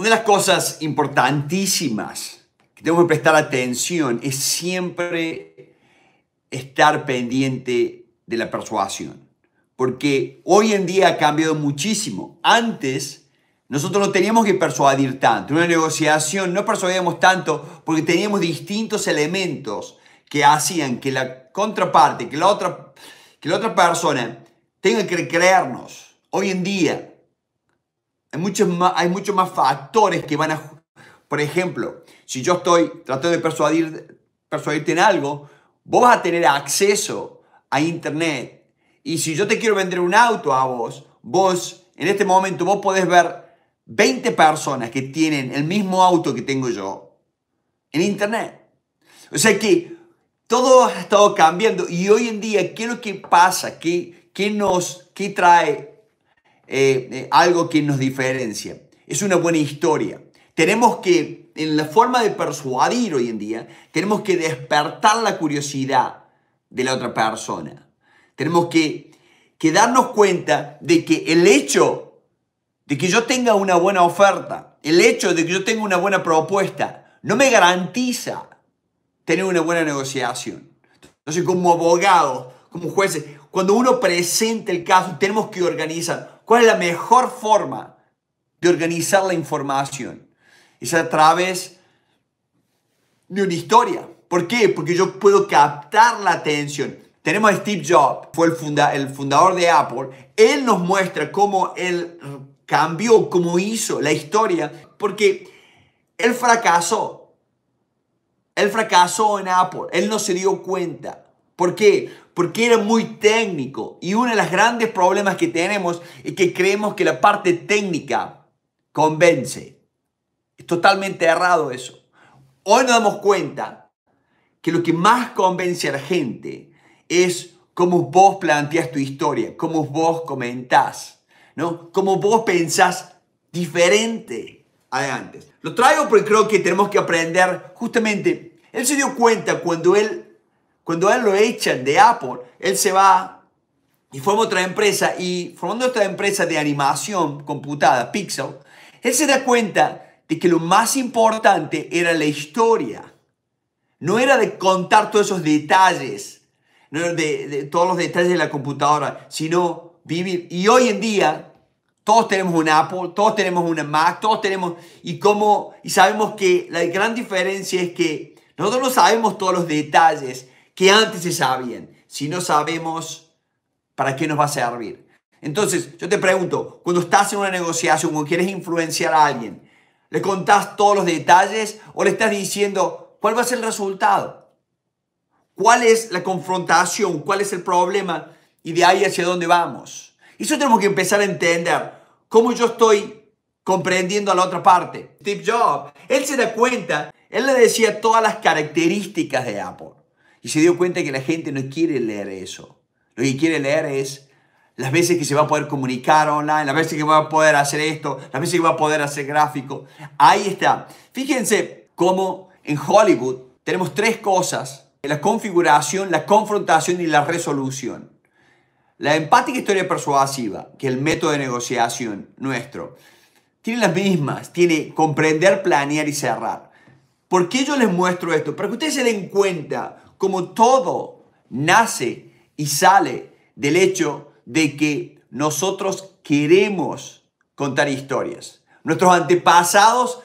Una de las cosas importantísimas que tenemos que prestar atención es siempre estar pendiente de la persuasión, porque hoy en día ha cambiado muchísimo. Antes nosotros no teníamos que persuadir tanto, en una negociación no persuadíamos tanto porque teníamos distintos elementos que hacían que la contraparte, que la otra, que la otra persona tenga que creernos. Hoy en día hay muchos más, hay más factores que van a... Por ejemplo, si yo estoy tratando de persuadir, persuadirte en algo, vos vas a tener acceso a Internet. Y si yo te quiero vender un auto a vos, vos en este momento vos podés ver 20 personas que tienen el mismo auto que tengo yo en Internet. O sea que todo ha estado cambiando y hoy en día, ¿qué es lo que pasa? ¿Qué, qué nos qué trae eh, eh, algo que nos diferencia. Es una buena historia. Tenemos que, en la forma de persuadir hoy en día, tenemos que despertar la curiosidad de la otra persona. Tenemos que, que darnos cuenta de que el hecho de que yo tenga una buena oferta, el hecho de que yo tenga una buena propuesta, no me garantiza tener una buena negociación. Entonces, como abogados, como jueces, cuando uno presenta el caso, tenemos que organizar ¿Cuál es la mejor forma de organizar la información? Es a través de una historia. ¿Por qué? Porque yo puedo captar la atención. Tenemos a Steve Jobs, fue el, fundador de Apple. Él nos muestra cómo él cambió, cómo hizo la historia, porque él fracasó. Él fracasó en Apple. Él no se dio cuenta. ¿Por qué? Porque era muy técnico. Y uno de los grandes problemas que tenemos es que creemos que la parte técnica convence. Es totalmente errado eso. Hoy nos damos cuenta que lo que más convence a la gente es cómo vos planteas tu historia, cómo vos comentás, ¿no? cómo vos pensás diferente a antes. Lo traigo porque creo que tenemos que aprender justamente. Él se dio cuenta cuando él cuando él lo echan de Apple, él se va y forma otra empresa y formando otra empresa de animación computada, Pixel, él se da cuenta de que lo más importante era la historia. No era de contar todos esos detalles, no de, todos los detalles de la computadora, sino vivir. Y hoy en día todos tenemos un Apple, todos tenemos una Mac, todos tenemos... Y, como, y sabemos que la gran diferencia es que nosotros no sabemos todos los detalles, que antes se sabían. Si no sabemos, ¿para qué nos va a servir? Entonces, yo te pregunto, cuando estás en una negociación cuando quieres influenciar a alguien, ¿le contás todos los detalles o le estás diciendo cuál va a ser el resultado? ¿Cuál es la confrontación? ¿Cuál es el problema? Y de ahí hacia dónde vamos. Y eso tenemos que empezar a entender. ¿Cómo yo estoy comprendiendo a la otra parte? Steve Jobs, él se da cuenta, él le decía todas las características de Apple. Y se dio cuenta que la gente no quiere leer eso. Lo que quiere leer es las veces que se va a poder comunicar online, las veces que va a poder hacer esto, las veces que va a poder hacer gráfico. Ahí está. Fíjense cómo en Hollywood tenemos tres cosas. La configuración, la confrontación y la resolución. La empática historia persuasiva, que el método de negociación nuestro, tiene las mismas. Tiene comprender, planear y cerrar. ¿Por qué yo les muestro esto? Para que ustedes se den cuenta como todo nace y sale del hecho de que nosotros queremos contar historias. Nuestros antepasados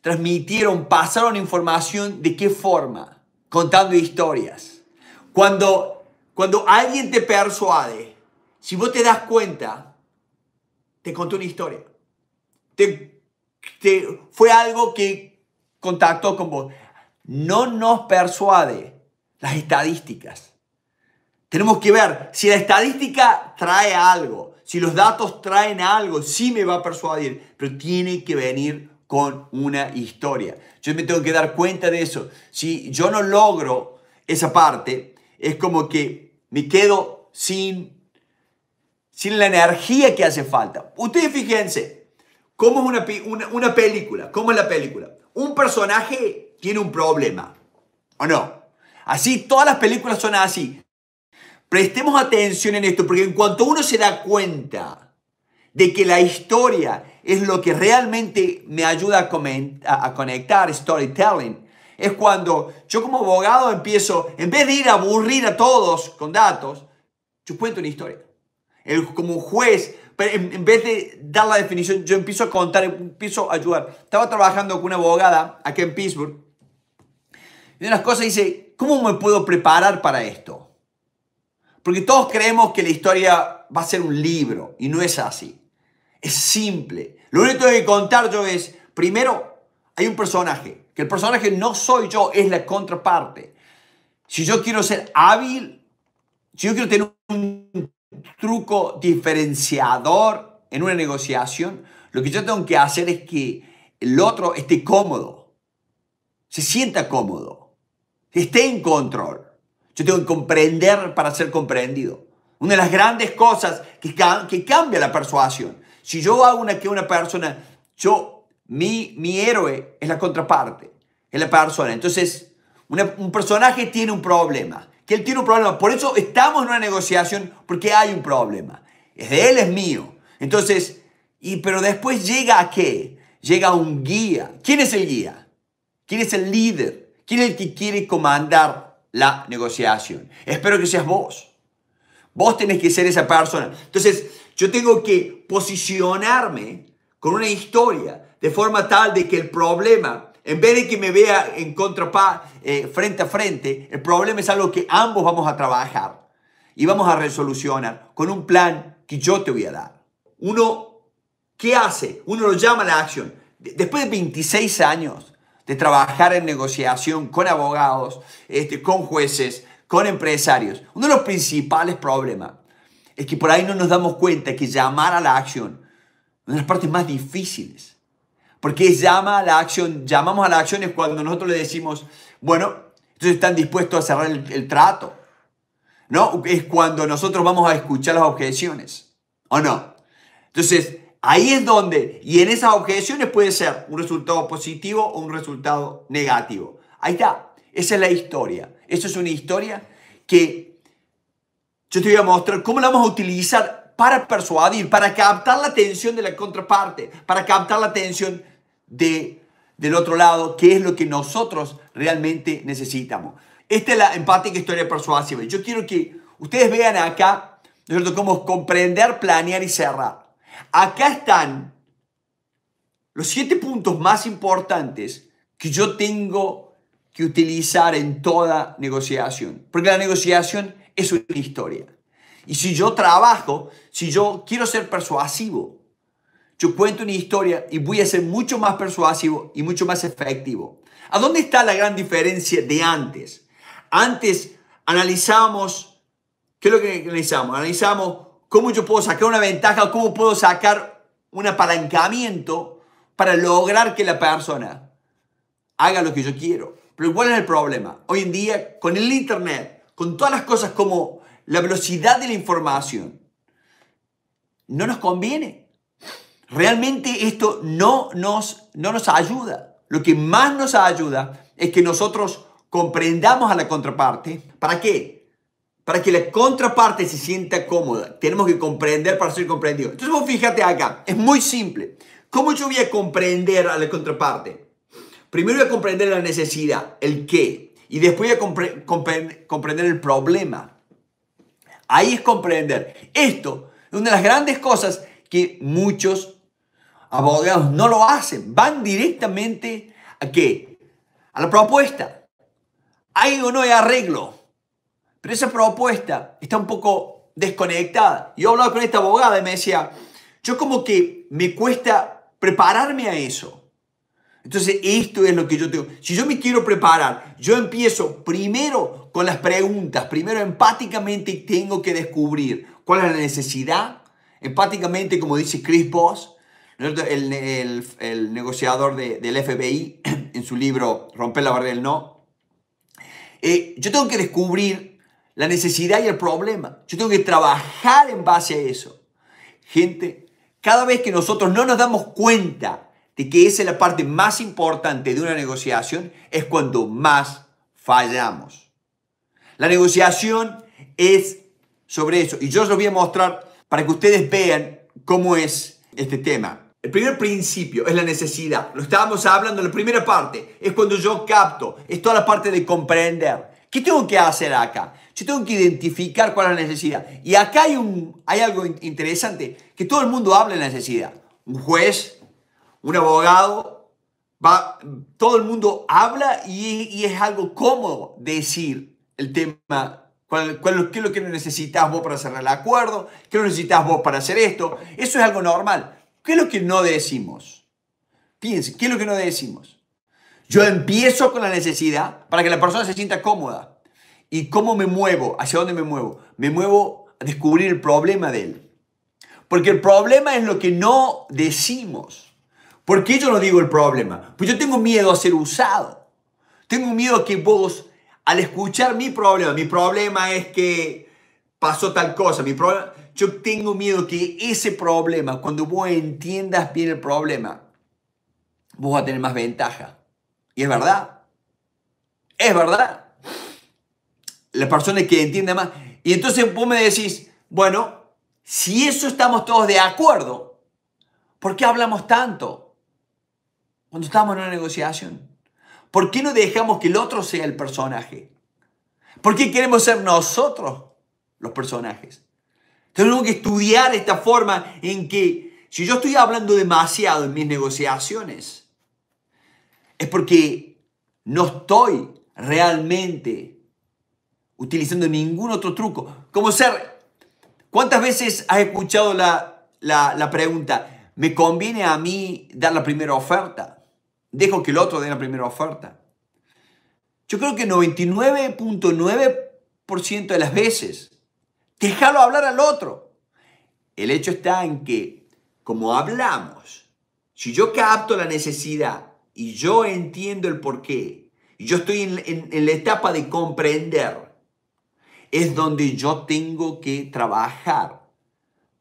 transmitieron, pasaron información de qué forma, contando historias. Cuando, cuando alguien te persuade, si vos te das cuenta, te contó una historia. fue algo que contactó con vos no nos persuade las estadísticas. Tenemos que ver si la estadística trae algo, si los datos traen algo, sí me va a persuadir, pero tiene que venir con una historia. Yo me tengo que dar cuenta de eso. Si yo no logro esa parte, es como que me quedo sin, sin la energía que hace falta. Ustedes fíjense, ¿cómo es una, una película? ¿Cómo es la película? Un personaje tiene un problema. ¿O no? Así, todas las películas son así. Prestemos atención en esto, porque en cuanto uno se da cuenta de que la historia es lo que realmente me ayuda a, a conectar, storytelling, es cuando yo como abogado empiezo, en vez de ir a aburrir a todos con datos, yo cuento una historia. como juez, en, vez de dar la definición, yo empiezo a contar, empiezo a ayudar. Estaba trabajando con una abogada aquí en Pittsburgh y de las cosas dice, ¿cómo me puedo preparar para esto? Porque todos creemos que la historia va a ser un libro y no es así. Es simple. Lo único que tengo que contar yo es, primero, hay un personaje, que el personaje no soy yo, es la contraparte. Si yo quiero ser hábil, si yo quiero tener un truco diferenciador en una negociación, lo que yo tengo que hacer es que el otro esté cómodo, se sienta cómodo esté en control. Yo tengo que comprender para ser comprendido. Una de las grandes cosas que, que cambia la persuasión. Si yo hago una que una persona, yo, mi, mi héroe es la contraparte, es la persona. Entonces, un personaje tiene un problema, que él tiene un problema. Por eso estamos en una negociación, porque hay un problema. Es de él, es mío. Entonces, y, pero después llega a qué? Llega un guía. ¿Quién es el guía? ¿Quién es el líder? ¿Quién es el que quiere comandar la negociación? Espero que seas vos. Vos tenés que ser esa persona. Entonces, yo tengo que posicionarme con una historia de forma tal de que el problema, en vez de que me vea en contrapá, eh, frente a frente, el problema es algo que ambos vamos a trabajar y vamos a resolucionar con un plan que yo te voy a dar. Uno, ¿qué hace? Uno lo llama a la acción. Después de 26 años de trabajar en negociación con abogados, este, con jueces, con empresarios. Uno de los principales problemas es que por ahí no nos damos cuenta que llamar a la acción es una de las partes más difíciles. Porque llama a la acción, llamamos a la acción es cuando nosotros le decimos, bueno, entonces están dispuestos a cerrar el, trato. ¿No? Es cuando nosotros vamos a escuchar las objeciones. ¿O no? Entonces, Ahí es donde, y en esas objeciones puede ser un resultado positivo o un resultado negativo. Ahí está, esa es la historia. Esa es una historia que yo te voy a mostrar cómo la vamos a utilizar para persuadir, para captar la atención de la contraparte, para captar la atención de, del otro lado, que es lo que nosotros realmente necesitamos. Esta es la empática historia persuasiva. Yo quiero que ustedes vean acá, nosotros cómo comprender, planear y cerrar. Acá están los siete puntos más importantes que yo tengo que utilizar en toda negociación. Porque la negociación es una historia. Y si yo trabajo, si yo quiero ser persuasivo, yo cuento una historia y voy a ser mucho más persuasivo y mucho más efectivo. ¿A dónde está la gran diferencia de antes? Antes analizamos, ¿qué es lo que analizamos? Analizamos cómo yo puedo sacar una ventaja, cómo puedo sacar un apalancamiento para lograr que la persona haga lo que yo quiero. Pero ¿cuál es el problema? Hoy en día, con el Internet, con todas las cosas como la velocidad de la información, no nos conviene. Realmente esto no nos, no nos ayuda. Lo que más nos ayuda es que nosotros comprendamos a la contraparte. ¿Para qué? para que la contraparte se sienta cómoda. Tenemos que comprender para ser comprendido. Entonces fíjate acá, es muy simple. ¿Cómo yo voy a comprender a la contraparte? Primero voy a comprender la necesidad, el qué, y después voy a comprender el problema. Ahí es comprender. Esto es una de las grandes cosas que muchos abogados no lo hacen. Van directamente a qué? A la propuesta. ¿Hay o no hay arreglo? Pero esa propuesta está un poco desconectada. Yo hablaba con esta abogada y me decía, yo como que me cuesta prepararme a eso. Entonces, esto es lo que yo tengo. Si yo me quiero preparar, yo empiezo primero con las preguntas. Primero, empáticamente tengo que descubrir cuál es la necesidad. Empáticamente, como dice Chris Voss, el, negociador del FBI, en su libro Romper la barrera del no. Eh, yo tengo que descubrir la necesidad y el problema. Yo tengo que trabajar en base a eso. Gente, cada vez que nosotros no nos damos cuenta de que esa es la parte más importante de una negociación, es cuando más fallamos. La negociación es sobre eso. Y yo os lo voy a mostrar para que ustedes vean cómo es este tema. El primer principio es la necesidad. Lo estábamos hablando en la primera parte. Es cuando yo capto. Es toda la parte de comprender. ¿Qué tengo que hacer acá? Yo tengo que identificar cuál es la necesidad. Y acá hay, un, hay algo interesante, que todo el mundo habla de la necesidad. Un juez, un abogado, va, todo el mundo habla y, es algo cómodo decir el tema ¿Cuál, qué es lo que necesitas vos para cerrar el acuerdo? ¿Qué lo necesitas vos para hacer esto? Eso es algo normal. ¿Qué es lo que no decimos? Piense, ¿qué es lo que no decimos? Yo empiezo con la necesidad para que la persona se sienta cómoda. ¿Y cómo me muevo? ¿Hacia dónde me muevo? Me muevo a descubrir el problema de él. Porque el problema es lo que no decimos. ¿Por qué yo no digo el problema? Pues yo tengo miedo a ser usado. Tengo miedo a que vos, al escuchar mi problema, mi problema es que pasó tal cosa, mi problema, yo tengo miedo que ese problema, cuando vos entiendas bien el problema, vos vas a tener más ventaja. Y es verdad. Es verdad. Las personas que entienden más. Y entonces vos me decís, bueno, si eso estamos todos de acuerdo, ¿por qué hablamos tanto cuando estamos en una negociación? ¿Por qué no dejamos que el otro sea el personaje? ¿Por qué queremos ser nosotros los personajes? Tenemos que estudiar esta forma en que si yo estoy hablando demasiado en mis negociaciones, es porque no estoy realmente utilizando ningún otro truco. Como ser, ¿cuántas veces has escuchado la, pregunta, ¿me conviene a mí dar la primera oferta? Dejo que el otro dé la primera oferta. Yo creo que 99.9% de las veces, déjalo hablar al otro. El hecho está en que, como hablamos, si yo capto la necesidad y yo entiendo el porqué, y yo estoy en, en la etapa de comprender, es donde yo tengo que trabajar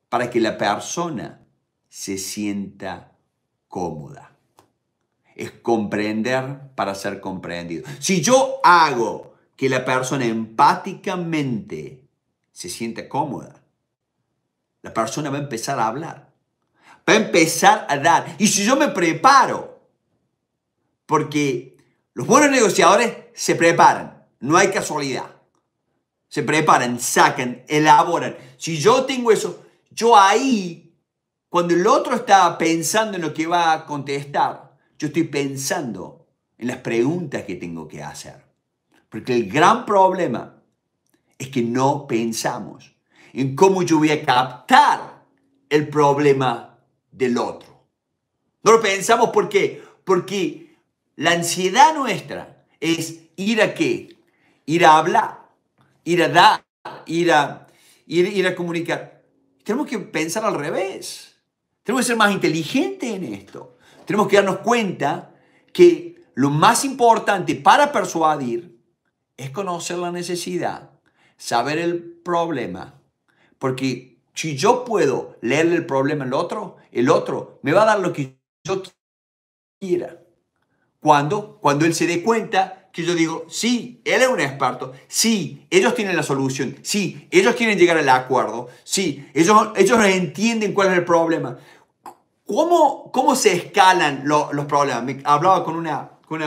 para que la persona se sienta cómoda. Es comprender para ser comprendido. Si yo hago que la persona empáticamente se sienta cómoda, la persona va a empezar a hablar, va a empezar a dar. Y si yo me preparo porque los buenos negociadores se preparan, no hay casualidad. Se preparan, sacan, elaboran. Si yo tengo eso, yo ahí, cuando el otro está pensando en lo que va a contestar, yo estoy pensando en las preguntas que tengo que hacer. Porque el gran problema es que no pensamos en cómo yo voy a captar el problema del otro. No lo pensamos ¿por qué? porque la ansiedad nuestra es ir a qué? Ir a hablar, ir a dar, ir a, ir, a comunicar. Tenemos que pensar al revés. Tenemos que ser más inteligentes en esto. Tenemos que darnos cuenta que lo más importante para persuadir es conocer la necesidad, saber el problema. Porque si yo puedo leerle el problema al otro, el otro me va a dar lo que yo quiera. Cuando, Cuando él se dé cuenta que yo digo, sí, él es un experto, sí, ellos tienen la solución, sí, ellos quieren llegar al acuerdo, sí, ellos, ellos entienden cuál es el problema. ¿Cómo, cómo se escalan los problemas? hablaba con una, con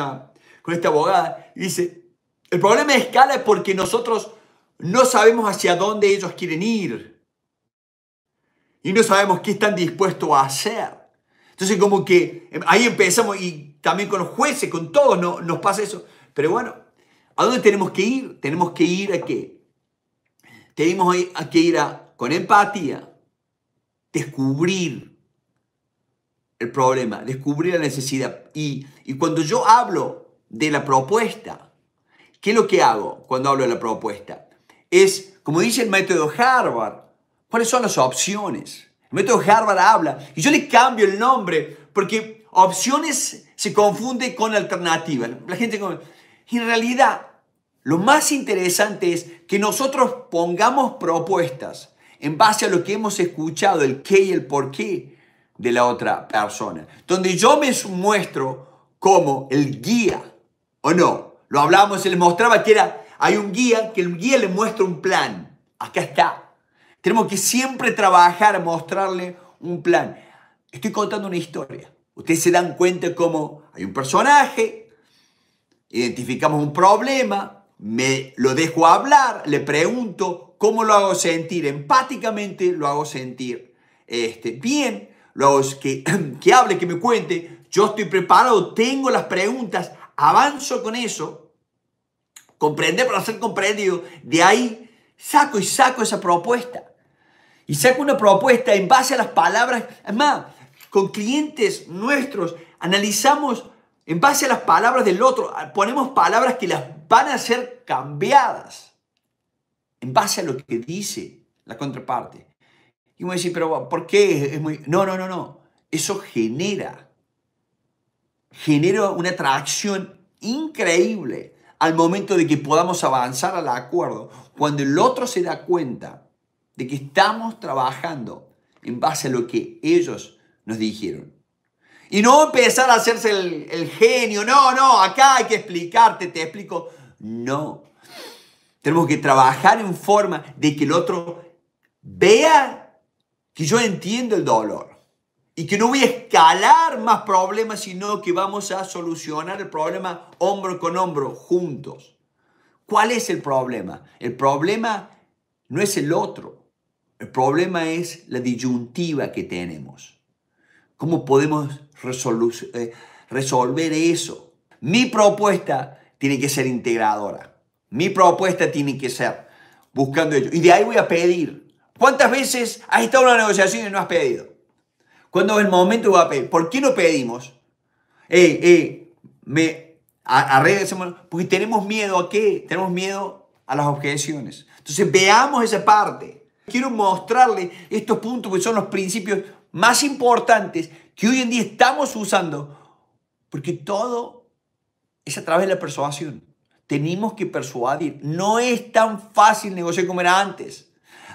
con esta abogada y dice, el problema escala porque nosotros no sabemos hacia dónde ellos quieren ir y no sabemos qué están dispuestos a hacer. Entonces como que em, ahí empezamos y también con los jueces, con todos no, nos pasa eso. Pero bueno, ¿a dónde tenemos que ir? Tenemos que ir a qué? Tenemos que ir a, con empatía, descubrir el problema, descubrir la necesidad. Y, y cuando yo hablo de la propuesta, ¿qué es lo que hago cuando hablo de la propuesta? Es, como dice el método Harvard, ¿cuáles son las opciones? El método Harvard habla. Y yo le cambio el nombre porque opciones se confunde con alternativas. La gente en realidad, lo más interesante es que nosotros pongamos propuestas en base a lo que hemos escuchado, el qué y el por qué de la otra persona. Donde yo me muestro como el guía, ¿o no? Lo hablamos, se les mostraba que era, hay un guía, que el guía le muestra un plan. Acá está. Tenemos que siempre trabajar, mostrarle un plan. Estoy contando una historia. Ustedes se dan cuenta cómo hay un personaje, identificamos un problema, me lo dejo hablar, le pregunto cómo lo hago sentir empáticamente, lo hago sentir este, bien, lo hago que, que hable, que me cuente. Yo estoy preparado, tengo las preguntas, avanzo con eso, comprender para ser comprendido. De ahí saco y saco esa propuesta y saca una propuesta en base a las palabras. Es más, con clientes nuestros analizamos en base a las palabras del otro, ponemos palabras que las van a ser cambiadas en base a lo que dice la contraparte. Y uno dice, pero ¿por qué? No, no, no, no. Eso genera, genera una atracción increíble al momento de que podamos avanzar al acuerdo. Cuando el otro se da cuenta de que estamos trabajando en base a lo que ellos nos dijeron. Y no empezar a hacerse el, genio, no, no, acá hay que explicarte, te explico. No. Tenemos que trabajar en forma de que el otro vea que yo entiendo el dolor y que no voy a escalar más problemas, sino que vamos a solucionar el problema hombro con hombro, juntos. ¿Cuál es el problema? El problema no es el otro. El problema es la disyuntiva que tenemos. ¿Cómo podemos eh, resolver eso? Mi propuesta tiene que ser integradora. Mi propuesta tiene que ser buscando ello. Y de ahí voy a pedir. ¿Cuántas veces has estado en una negociación y no has pedido? ¿Cuándo es el momento de pedir? ¿Por qué no pedimos? me Porque tenemos miedo a qué? Tenemos miedo a las objeciones. Entonces veamos esa parte. Quiero mostrarle estos puntos que son los principios más importantes que hoy en día estamos usando, porque todo es a través de la persuasión. Tenemos que persuadir. No es tan fácil negociar como era antes.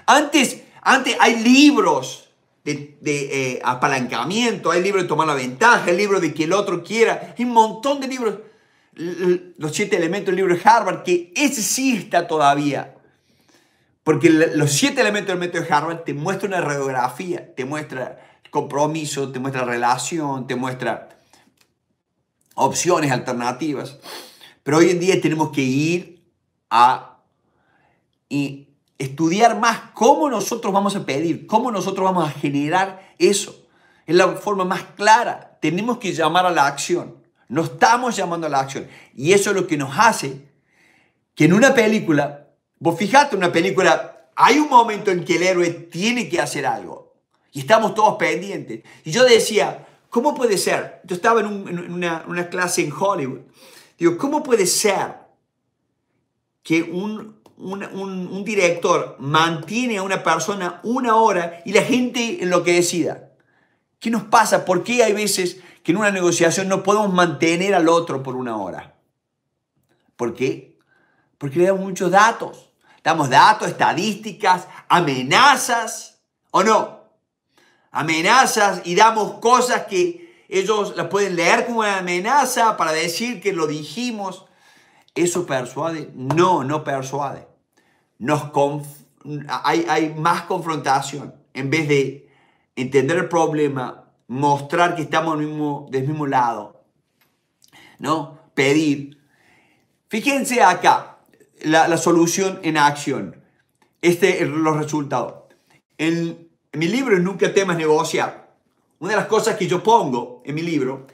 Antes, antes hay libros de, eh, apalancamiento, hay libros de tomar la ventaja, hay libros de que el otro quiera, hay un montón de libros. Los siete elementos del libro de Harvard, que ese todavía porque los siete elementos del método de Harvard te muestra una radiografía, te muestra compromiso, te muestra relación, te muestra opciones alternativas. Pero hoy en día tenemos que ir a y estudiar más cómo nosotros vamos a pedir, cómo nosotros vamos a generar eso. Es la forma más clara. Tenemos que llamar a la acción. No estamos llamando a la acción. Y eso es lo que nos hace que en una película Vos fijate una película, hay un momento en que el héroe tiene que hacer algo. Y estamos todos pendientes. Y yo decía, ¿cómo puede ser? Yo estaba en, una, clase en Hollywood. Digo, ¿cómo puede ser que un, director mantiene a una persona una hora y la gente lo que decida? ¿Qué nos pasa? ¿Por qué hay veces que en una negociación no podemos mantener al otro por una hora? ¿Por qué? Porque le damos muchos datos. Damos datos, estadísticas, amenazas, ¿o no? Amenazas y damos cosas que ellos las pueden leer como amenaza para decir que lo dijimos. ¿Eso persuade? No, no persuade. Nos hay, más confrontación. En vez de entender el problema, mostrar que estamos del mismo, del mismo lado, ¿no? Pedir. Fíjense acá, la, solución en acción. Este es los resultados. En, mi libro Nunca temas negociar, una de las cosas que yo pongo en mi libro,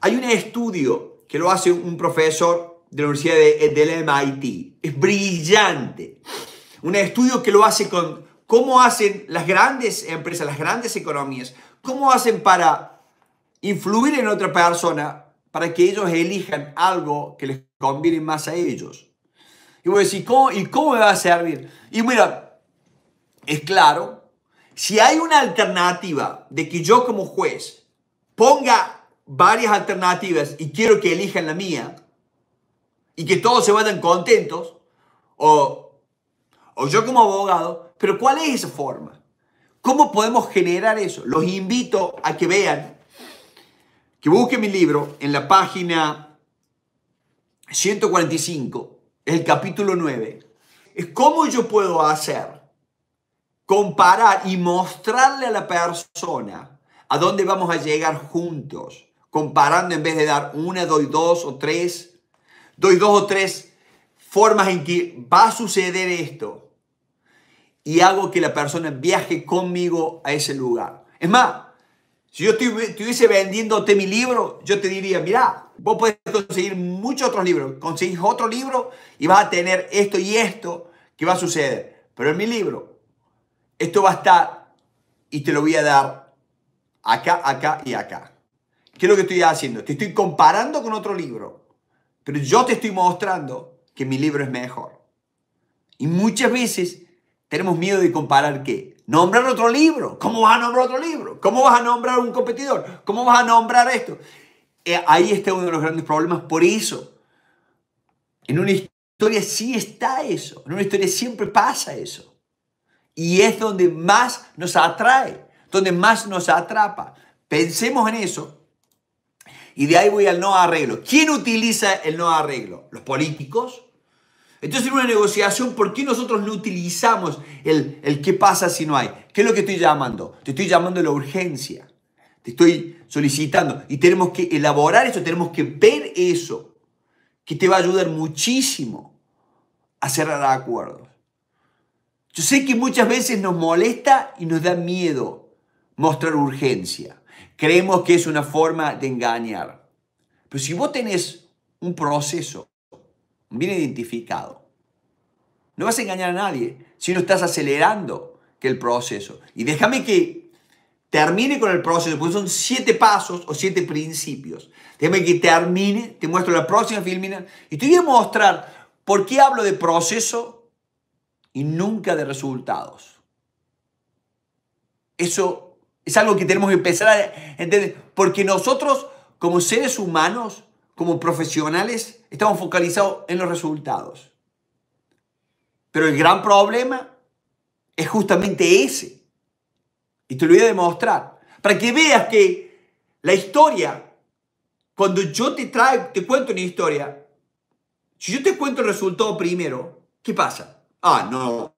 hay un estudio que lo hace un profesor de la Universidad de, del MIT. Es brillante. Un estudio que lo hace con cómo hacen las grandes empresas, las grandes economías, cómo hacen para influir en otra persona para que ellos elijan algo que les conviene más a ellos. Y voy a decir, ¿cómo, ¿y cómo me va a servir? Y mira, es claro, si hay una alternativa de que yo como juez ponga varias alternativas y quiero que elijan la mía y que todos se vayan contentos, o, o yo como abogado, pero ¿cuál es esa forma? ¿Cómo podemos generar eso? Los invito a que vean, que busquen mi libro en la página 145 el capítulo 9, es cómo yo puedo hacer, comparar y mostrarle a la persona a dónde vamos a llegar juntos, comparando en vez de dar una, doy dos o tres, doy dos o tres formas en que va a suceder esto y hago que la persona viaje conmigo a ese lugar. Es más, si yo estuviese vendiéndote mi libro, yo te diría, mira, Vos podés conseguir muchos otros libros. Conseguís otro libro y vas a tener esto y esto que va a suceder. Pero en mi libro, esto va a estar y te lo voy a dar acá, acá y acá. ¿Qué es lo que estoy haciendo? Te estoy comparando con otro libro. Pero yo te estoy mostrando que mi libro es mejor. Y muchas veces tenemos miedo de comparar qué. Nombrar otro libro. ¿Cómo vas a nombrar otro libro? ¿Cómo vas a nombrar un competidor? ¿Cómo vas a nombrar esto? Eh, ahí está uno de los grandes problemas. Por eso, en una historia sí está eso. En una historia siempre pasa eso. Y es donde más nos atrae, donde más nos atrapa. Pensemos en eso. Y de ahí voy al no arreglo. ¿Quién utiliza el no arreglo? ¿Los políticos? Entonces, en una negociación, ¿por qué nosotros no utilizamos el, qué pasa si no hay? ¿Qué es lo que estoy llamando? Te estoy llamando la urgencia. Te estoy solicitando. Y tenemos que elaborar eso, tenemos que ver eso, que te va a ayudar muchísimo a cerrar acuerdos. Yo sé que muchas veces nos molesta y nos da miedo mostrar urgencia. Creemos que es una forma de engañar. Pero si vos tenés un proceso bien identificado, no vas a engañar a nadie si no estás acelerando el proceso. Y déjame que termine con el proceso, porque son siete pasos o siete principios. Déjame que termine, te muestro la próxima filmina y te voy a mostrar por qué hablo de proceso y nunca de resultados. Eso es algo que tenemos que empezar a entender, porque nosotros como seres humanos, como profesionales, estamos focalizados en los resultados. Pero el gran problema es justamente ese. Y te lo voy a demostrar. Para que veas que la historia, cuando yo te traigo, te cuento una historia, si yo te cuento el resultado primero, ¿qué pasa? Ah, no,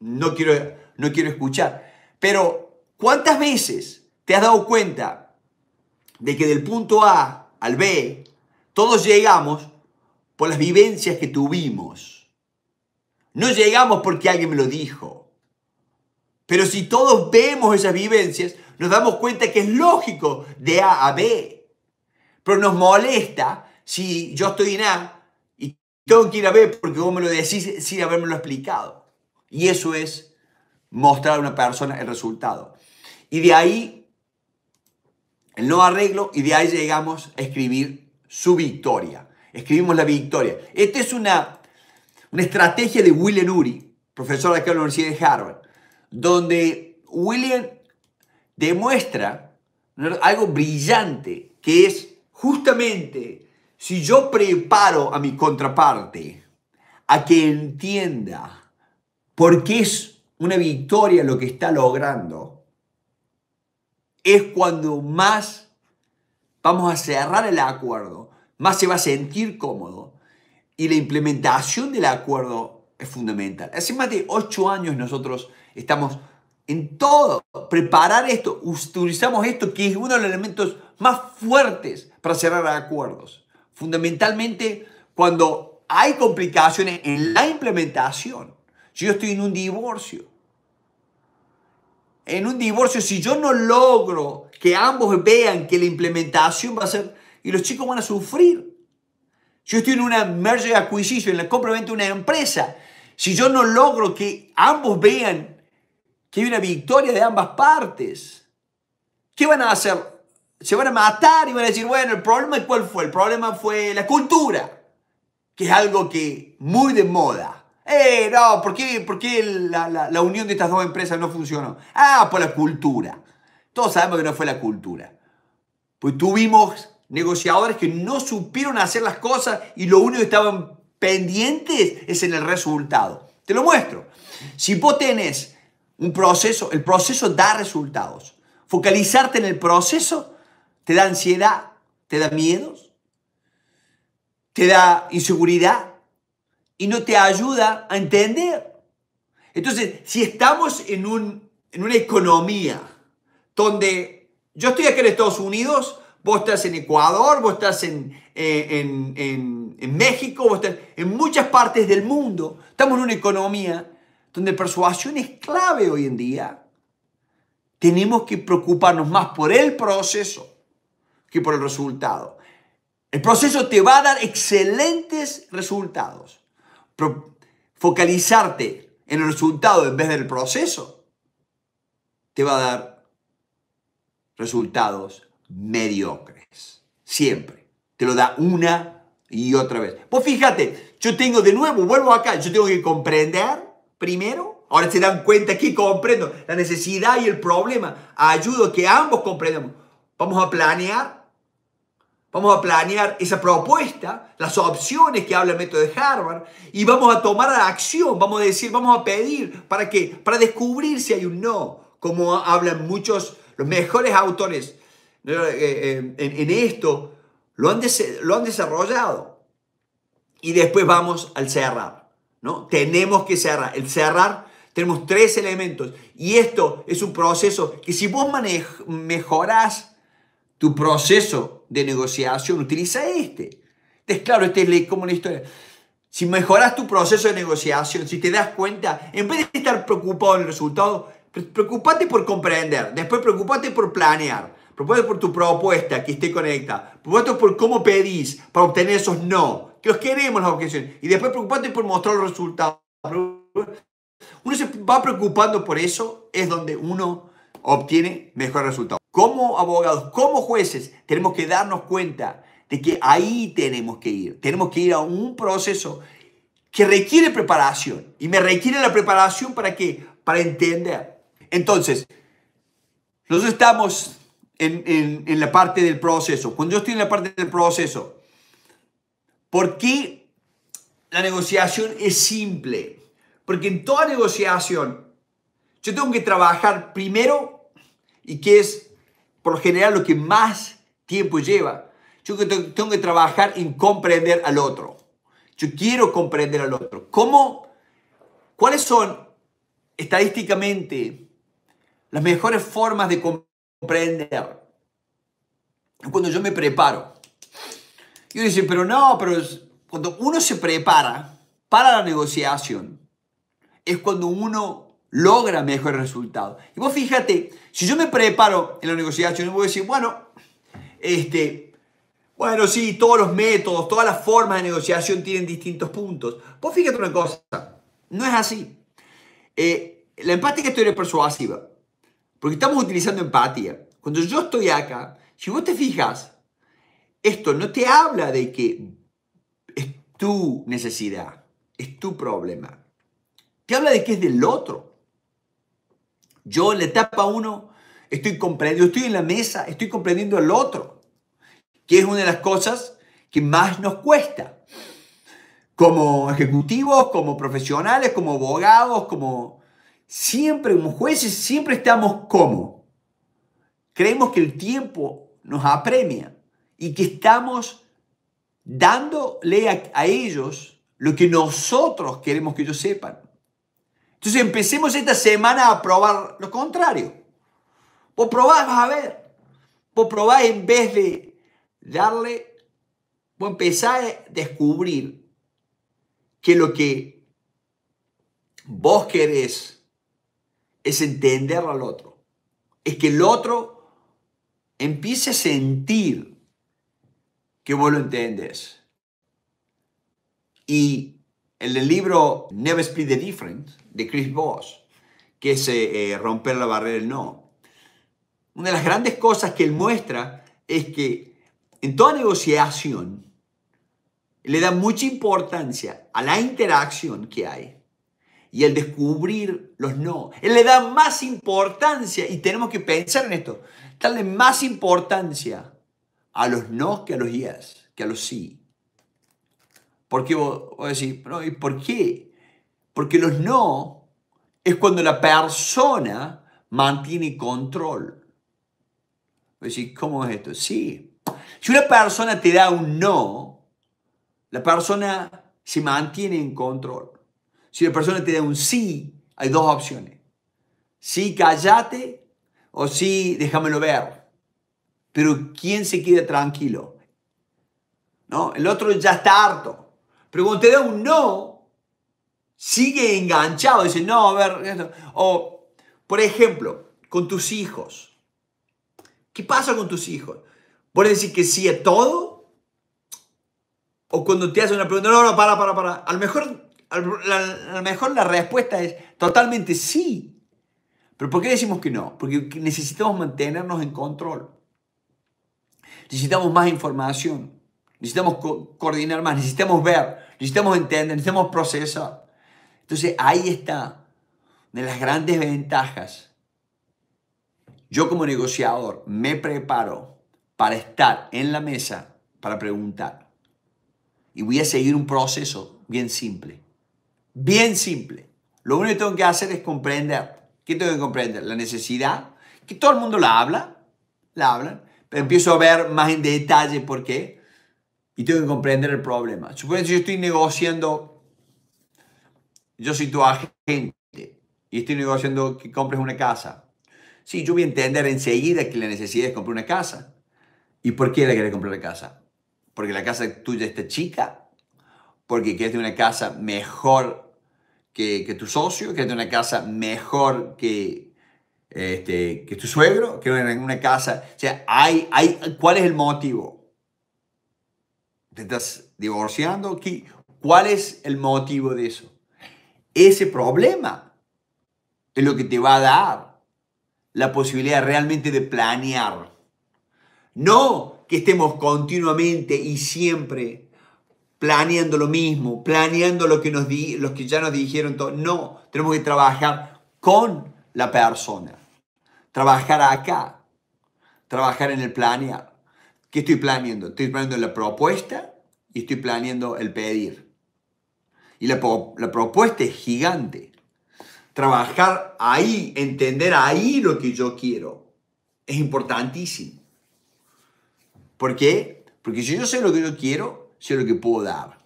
no quiero, no quiero escuchar. Pero, ¿cuántas veces te has dado cuenta de que del punto A al B, todos llegamos por las vivencias que tuvimos? No llegamos porque alguien me lo dijo. Pero si todos vemos esas vivencias, nos damos cuenta que es lógico de A a B. Pero nos molesta si yo estoy en A y tengo que ir a B porque vos me lo decís sin lo explicado. Y eso es mostrar a una persona el resultado. Y de ahí el no arreglo y de ahí llegamos a escribir su victoria. Escribimos la victoria. Esta es una, una estrategia de William Uri, profesor de la Universidad de Harvard donde William demuestra algo brillante, que es justamente si yo preparo a mi contraparte a que entienda por qué es una victoria lo que está logrando, es cuando más vamos a cerrar el acuerdo, más se va a sentir cómodo y la implementación del acuerdo es fundamental. Hace más de ocho años nosotros Estamos en todo, preparar esto, utilizamos esto que es uno de los elementos más fuertes para cerrar acuerdos. Fundamentalmente, cuando hay complicaciones en la implementación, si yo estoy en un divorcio, en un divorcio, si yo no logro que ambos vean que la implementación va a ser, y los chicos van a sufrir. Yo estoy en una merger acquisition, en la compra de una empresa. Si yo no logro que ambos vean que hay una victoria de ambas partes. ¿Qué van a hacer? Se van a matar y van a decir, bueno, el problema cuál fue? El problema fue la cultura, que es algo que muy de moda. Eh, no, ¿por qué, la, la unión de estas dos empresas no funcionó? Ah, por la cultura. Todos sabemos que no fue la cultura. Pues tuvimos negociadores que no supieron hacer las cosas y lo único que estaban pendientes es en el resultado. Te lo muestro. Si vos tenés un proceso, el proceso da resultados. Focalizarte en el proceso te da ansiedad, te da miedos, te da inseguridad y no te ayuda a entender. Entonces, si estamos en, un, en una economía donde yo estoy aquí en Estados Unidos, vos estás en Ecuador, vos estás en, eh, en, en, en México, vos estás en muchas partes del mundo. Estamos en una economía donde persuasión es clave hoy en día, tenemos que preocuparnos más por el proceso que por el resultado. El proceso te va a dar excelentes resultados. focalizarte en el resultado en vez del proceso te va a dar resultados mediocres. Siempre. Te lo da una y otra vez. Pues fíjate, yo tengo de nuevo, vuelvo acá, yo tengo que comprender primero. Ahora se dan cuenta que comprendo la necesidad y el problema. Ayudo que ambos comprendamos. Vamos a planear. Vamos a planear esa propuesta, las opciones que habla el método de Harvard y vamos a tomar la acción, vamos a decir, vamos a pedir, ¿para qué? Para descubrir si hay un no, como hablan muchos, los mejores autores eh, eh, en, esto, lo han, lo han desarrollado. Y después vamos al cerrar. ¿no? Tenemos que cerrar. El cerrar, tenemos tres elementos. Y esto es un proceso que si vos mejorás tu proceso de negociación, utiliza este. Es claro, este es como la historia. Si mejoras tu proceso de negociación, si te das cuenta, en vez de estar preocupado en el resultado, preocupate por comprender, después preocupate por planear, preocupate por tu propuesta que esté conectada, preocupate por cómo pedís para obtener esos no, que os queremos las objeciones Y después preocupándote por mostrar los resultados. Uno se va preocupando por eso, es donde uno obtiene mejor resultado Como abogados, como jueces, tenemos que darnos cuenta de que ahí tenemos que ir. Tenemos que ir a un proceso que requiere preparación. Y me requiere la preparación para qué? Para entender. Entonces, nosotros estamos en, en la parte del proceso. Cuando yo estoy en la parte del proceso, ¿Por qué la negociación es simple? Porque en toda negociación yo tengo que trabajar primero y que es por lo general lo que más tiempo lleva. Yo tengo que trabajar en comprender al otro. Yo quiero comprender al otro. ¿Cómo? ¿Cuáles son estadísticamente las mejores formas de comprender? Cuando yo me preparo. Y uno dice, pero no, pero cuando uno se prepara para la negociación, es cuando uno logra mejor resultado. Y vos fíjate, si yo me preparo en la negociación, yo voy a decir, bueno, este, bueno, sí, todos los métodos, todas las formas de negociación tienen distintos puntos. Vos fíjate una cosa, no es así. Eh, la empatía es persuasiva, porque estamos utilizando empatía. Cuando yo estoy acá, si vos te fijas, esto no te habla de que es tu necesidad, es tu problema. Te habla de que es del otro. Yo en la etapa 1 estoy comprendiendo, estoy en la mesa, estoy comprendiendo al otro, que es una de las cosas que más nos cuesta. Como ejecutivos, como profesionales, como abogados, como siempre como jueces, siempre estamos como. Creemos que el tiempo nos apremia y que estamos dándole a, ellos lo que nosotros queremos que ellos sepan. Entonces empecemos esta semana a probar lo contrario. Vos probás, vas a ver. Vos probás en vez de darle, vos empezás a descubrir que lo que vos querés es entender al otro. Es que el otro empiece a sentir que vos lo entendés. Y en el libro Never Split the Difference de Chris Voss, que es eh, eh, Romper la barrera del no, una de las grandes cosas que él muestra es que en toda negociación le da mucha importancia a la interacción que hay y el descubrir los no. Él le da más importancia, y tenemos que pensar en esto, darle más importancia a los no que a los yes, que a los sí. Porque voy a ¿y por qué? Porque los no es cuando la persona mantiene control. a ¿cómo es esto? Sí. Si una persona te da un no, la persona se mantiene en control. Si la persona te da un sí, hay dos opciones. Sí, cállate o sí, déjamelo ver. Pero ¿quién se queda tranquilo? ¿No? El otro ya está harto. Pero cuando te da un no, sigue enganchado. Dice, no, a ver. O, por ejemplo, con tus hijos. ¿Qué pasa con tus hijos? ¿Puedes decir que sí a todo? O cuando te hacen una pregunta, no, no, para, para, para. mejor, a lo mejor la respuesta es totalmente sí. Pero ¿por qué decimos que no? Porque necesitamos mantenernos en control. Necesitamos más información. Necesitamos coordinar más. Necesitamos ver. Necesitamos entender. Necesitamos procesar. Entonces ahí está de las grandes ventajas. Yo como negociador me preparo para estar en la mesa para preguntar. Y voy a seguir un proceso bien simple. Bien simple. Lo único que tengo que hacer es comprender. ¿Qué tengo que comprender? La necesidad, que todo el mundo la habla, la hablan, empiezo a ver más en detalle por qué y tengo que comprender el problema. Supongo que yo estoy negociando, yo soy tu agente y estoy negociando que compres una casa. Sí, yo voy a entender enseguida que la necesidad es comprar una casa. ¿Y por qué la querés comprar la casa? ¿Porque la casa tuya está chica? ¿Porque quieres tener una casa mejor que, que tu socio? quieres tener una casa mejor que, este, que tu suegro, que en una casa. O sea, hay, hay, ¿cuál es el motivo? ¿Te estás divorciando? ¿Cuál es el motivo de eso? Ese problema es lo que te va a dar la posibilidad realmente de planear. No que estemos continuamente y siempre planeando lo mismo, planeando lo que, nos los que ya nos dijeron todo. No, tenemos que trabajar con la persona. Trabajar acá, trabajar en el planear. ¿Qué estoy planeando? Estoy planeando la propuesta y estoy planeando el pedir. Y la, la propuesta es gigante. Trabajar ahí, entender ahí lo que yo quiero, es importantísimo. porque Porque si yo sé lo que yo quiero, sé lo que puedo dar.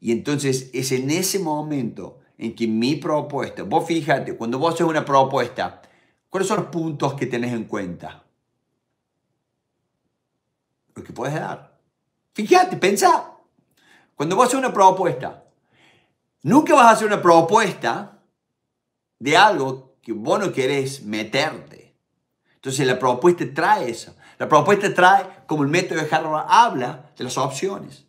Y entonces es en ese momento en que mi propuesta, vos fíjate, cuando vos haces una propuesta, ¿cuáles son los puntos que tenés en cuenta? Lo que puedes dar. Fíjate, pensá. Cuando vos haces una propuesta, nunca vas a hacer una propuesta de algo que vos no querés meterte. Entonces la propuesta trae eso. La propuesta trae, como el método de Harvard habla, de las opciones.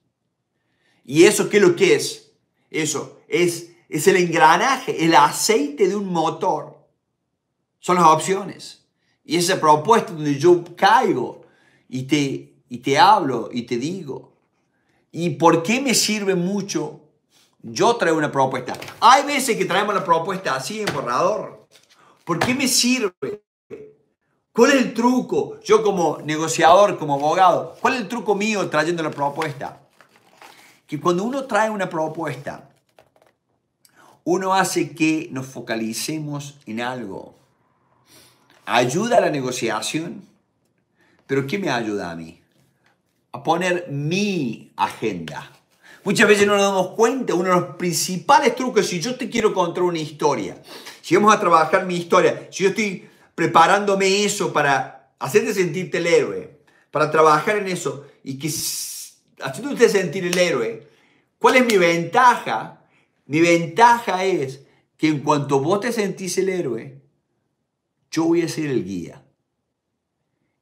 ¿Y eso qué es lo que es? Eso es es el engranaje, el aceite de un motor. Son las opciones. Y esa propuesta donde yo caigo y te, y te hablo y te digo. ¿Y por qué me sirve mucho? Yo traigo una propuesta. Hay veces que traemos la propuesta así en borrador. ¿Por qué me sirve? ¿Cuál es el truco? Yo como negociador, como abogado, ¿cuál es el truco mío trayendo la propuesta? Que cuando uno trae una propuesta, uno hace que nos focalicemos en algo. Ayuda a la negociación, pero ¿qué me ayuda a mí? A poner mi agenda. Muchas veces no nos damos cuenta, uno de los principales trucos, si yo te quiero contar una historia, si vamos a trabajar mi historia, si yo estoy preparándome eso para hacerte sentirte el héroe, para trabajar en eso y que haciéndote sentir el héroe, ¿cuál es mi ventaja? Mi ventaja es que en cuanto vos te sentís el héroe, yo voy a ser el guía.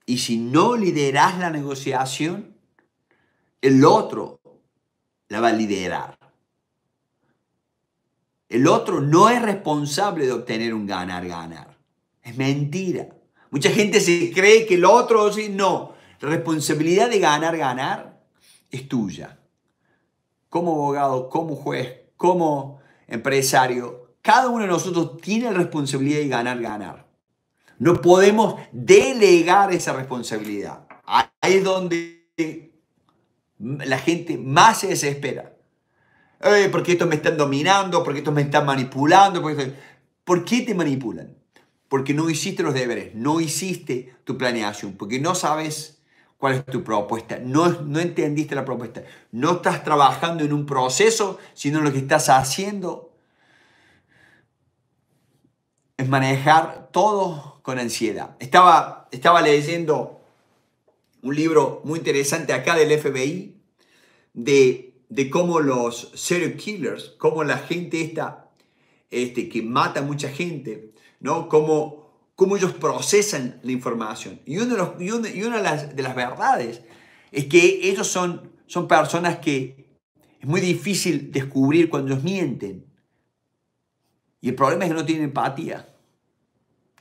Y si no liderás la negociación, el otro la va a liderar. El otro no es responsable de obtener un ganar-ganar. Es mentira. Mucha gente se cree que el otro, sí, no. La responsabilidad de ganar-ganar es tuya. Como abogado, como juez, como empresario, cada uno de nosotros tiene la responsabilidad de ganar, ganar. No podemos delegar esa responsabilidad. Ahí es donde la gente más se desespera. ¿Por porque estos me están dominando, porque estos me están manipulando. Porque ¿Por qué te manipulan? Porque no hiciste los deberes, no hiciste tu planeación, porque no sabes cuál es tu propuesta. No, no entendiste la propuesta. No estás trabajando en un proceso, sino lo que estás haciendo es manejar todo con ansiedad. Estaba, estaba leyendo un libro muy interesante acá del FBI de, cómo los serial killers, cómo la gente esta, este, que mata a mucha gente, ¿no? Cómo cómo ellos procesan la información. Y, uno una de las, verdades es que ellos son, personas que es muy difícil descubrir cuando ellos mienten. Y el problema es que no tienen empatía.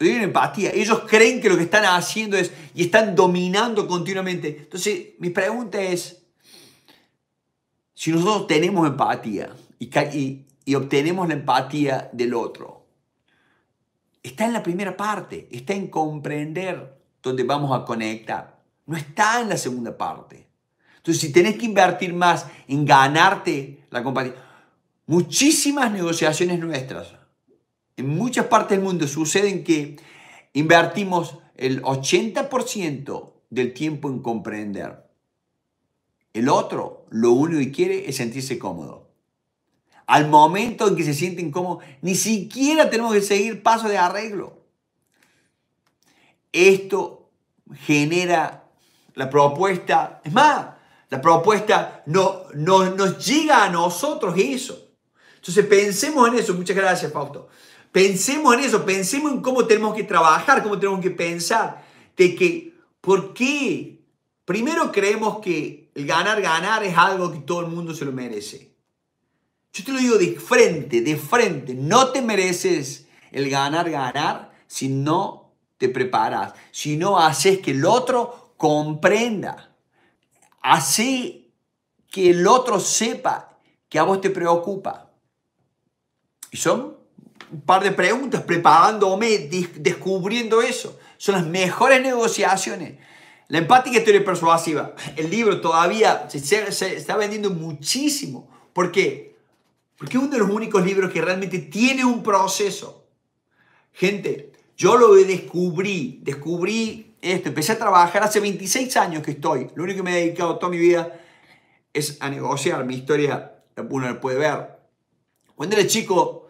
No tienen empatía. Ellos creen que lo que están haciendo es y están dominando continuamente. Entonces, mi pregunta es, si nosotros tenemos empatía y obtenemos la empatía del otro, Está en la primera parte, está en comprender dónde vamos a conectar. No está en la segunda parte. Entonces, si tenés que invertir más en ganarte la compañía, muchísimas negociaciones nuestras, en muchas partes del mundo suceden que invertimos el 80% del tiempo en comprender. El otro lo único que quiere es sentirse cómodo al momento en que se sienten como ni siquiera tenemos que seguir paso de arreglo. Esto genera la propuesta, es más, la propuesta no, nos llega a nosotros eso. Entonces pensemos en eso, muchas gracias Fausto. Pensemos en eso, pensemos en cómo tenemos que trabajar, cómo tenemos que pensar, de que, ¿por qué? Primero creemos que el ganar, ganar es algo que todo el mundo se lo merece. Yo te lo digo de frente, de frente. No te mereces el ganar, ganar si no te preparas, si no haces que el otro comprenda. Así que el otro sepa que a vos te preocupa. Y son un par de preguntas preparándome, descubriendo eso. Son las mejores negociaciones. La empática teoría persuasiva. El libro todavía se, se está vendiendo muchísimo. ¿Por qué? Porque es uno de los únicos libros que realmente tiene un proceso. Gente, yo lo descubrí, descubrí esto, empecé a trabajar hace 26 años que estoy. Lo único que me he dedicado toda mi vida es a negociar. Mi historia uno la puede ver. Cuando era chico,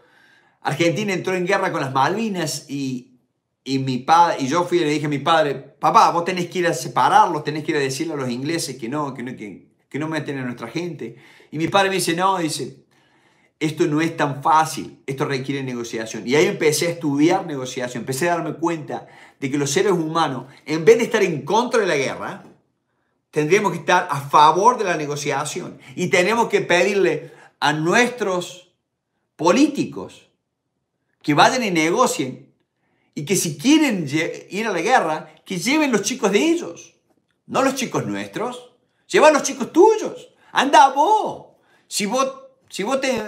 Argentina entró en guerra con las Malvinas y, y mi padre, y yo fui y le dije a mi padre, papá, vos tenés que ir a separarlos, tenés que ir a decirle a los ingleses que no, que no, que, que no meten a nuestra gente. Y mi padre me dice, no, dice, esto no es tan fácil, esto requiere negociación. Y ahí empecé a estudiar negociación, empecé a darme cuenta de que los seres humanos, en vez de estar en contra de la guerra, tendríamos que estar a favor de la negociación. Y tenemos que pedirle a nuestros políticos que vayan y negocien. Y que si quieren ir a la guerra, que lleven los chicos de ellos, no los chicos nuestros. Llevan los chicos tuyos. Anda vos. Si vos si vos te.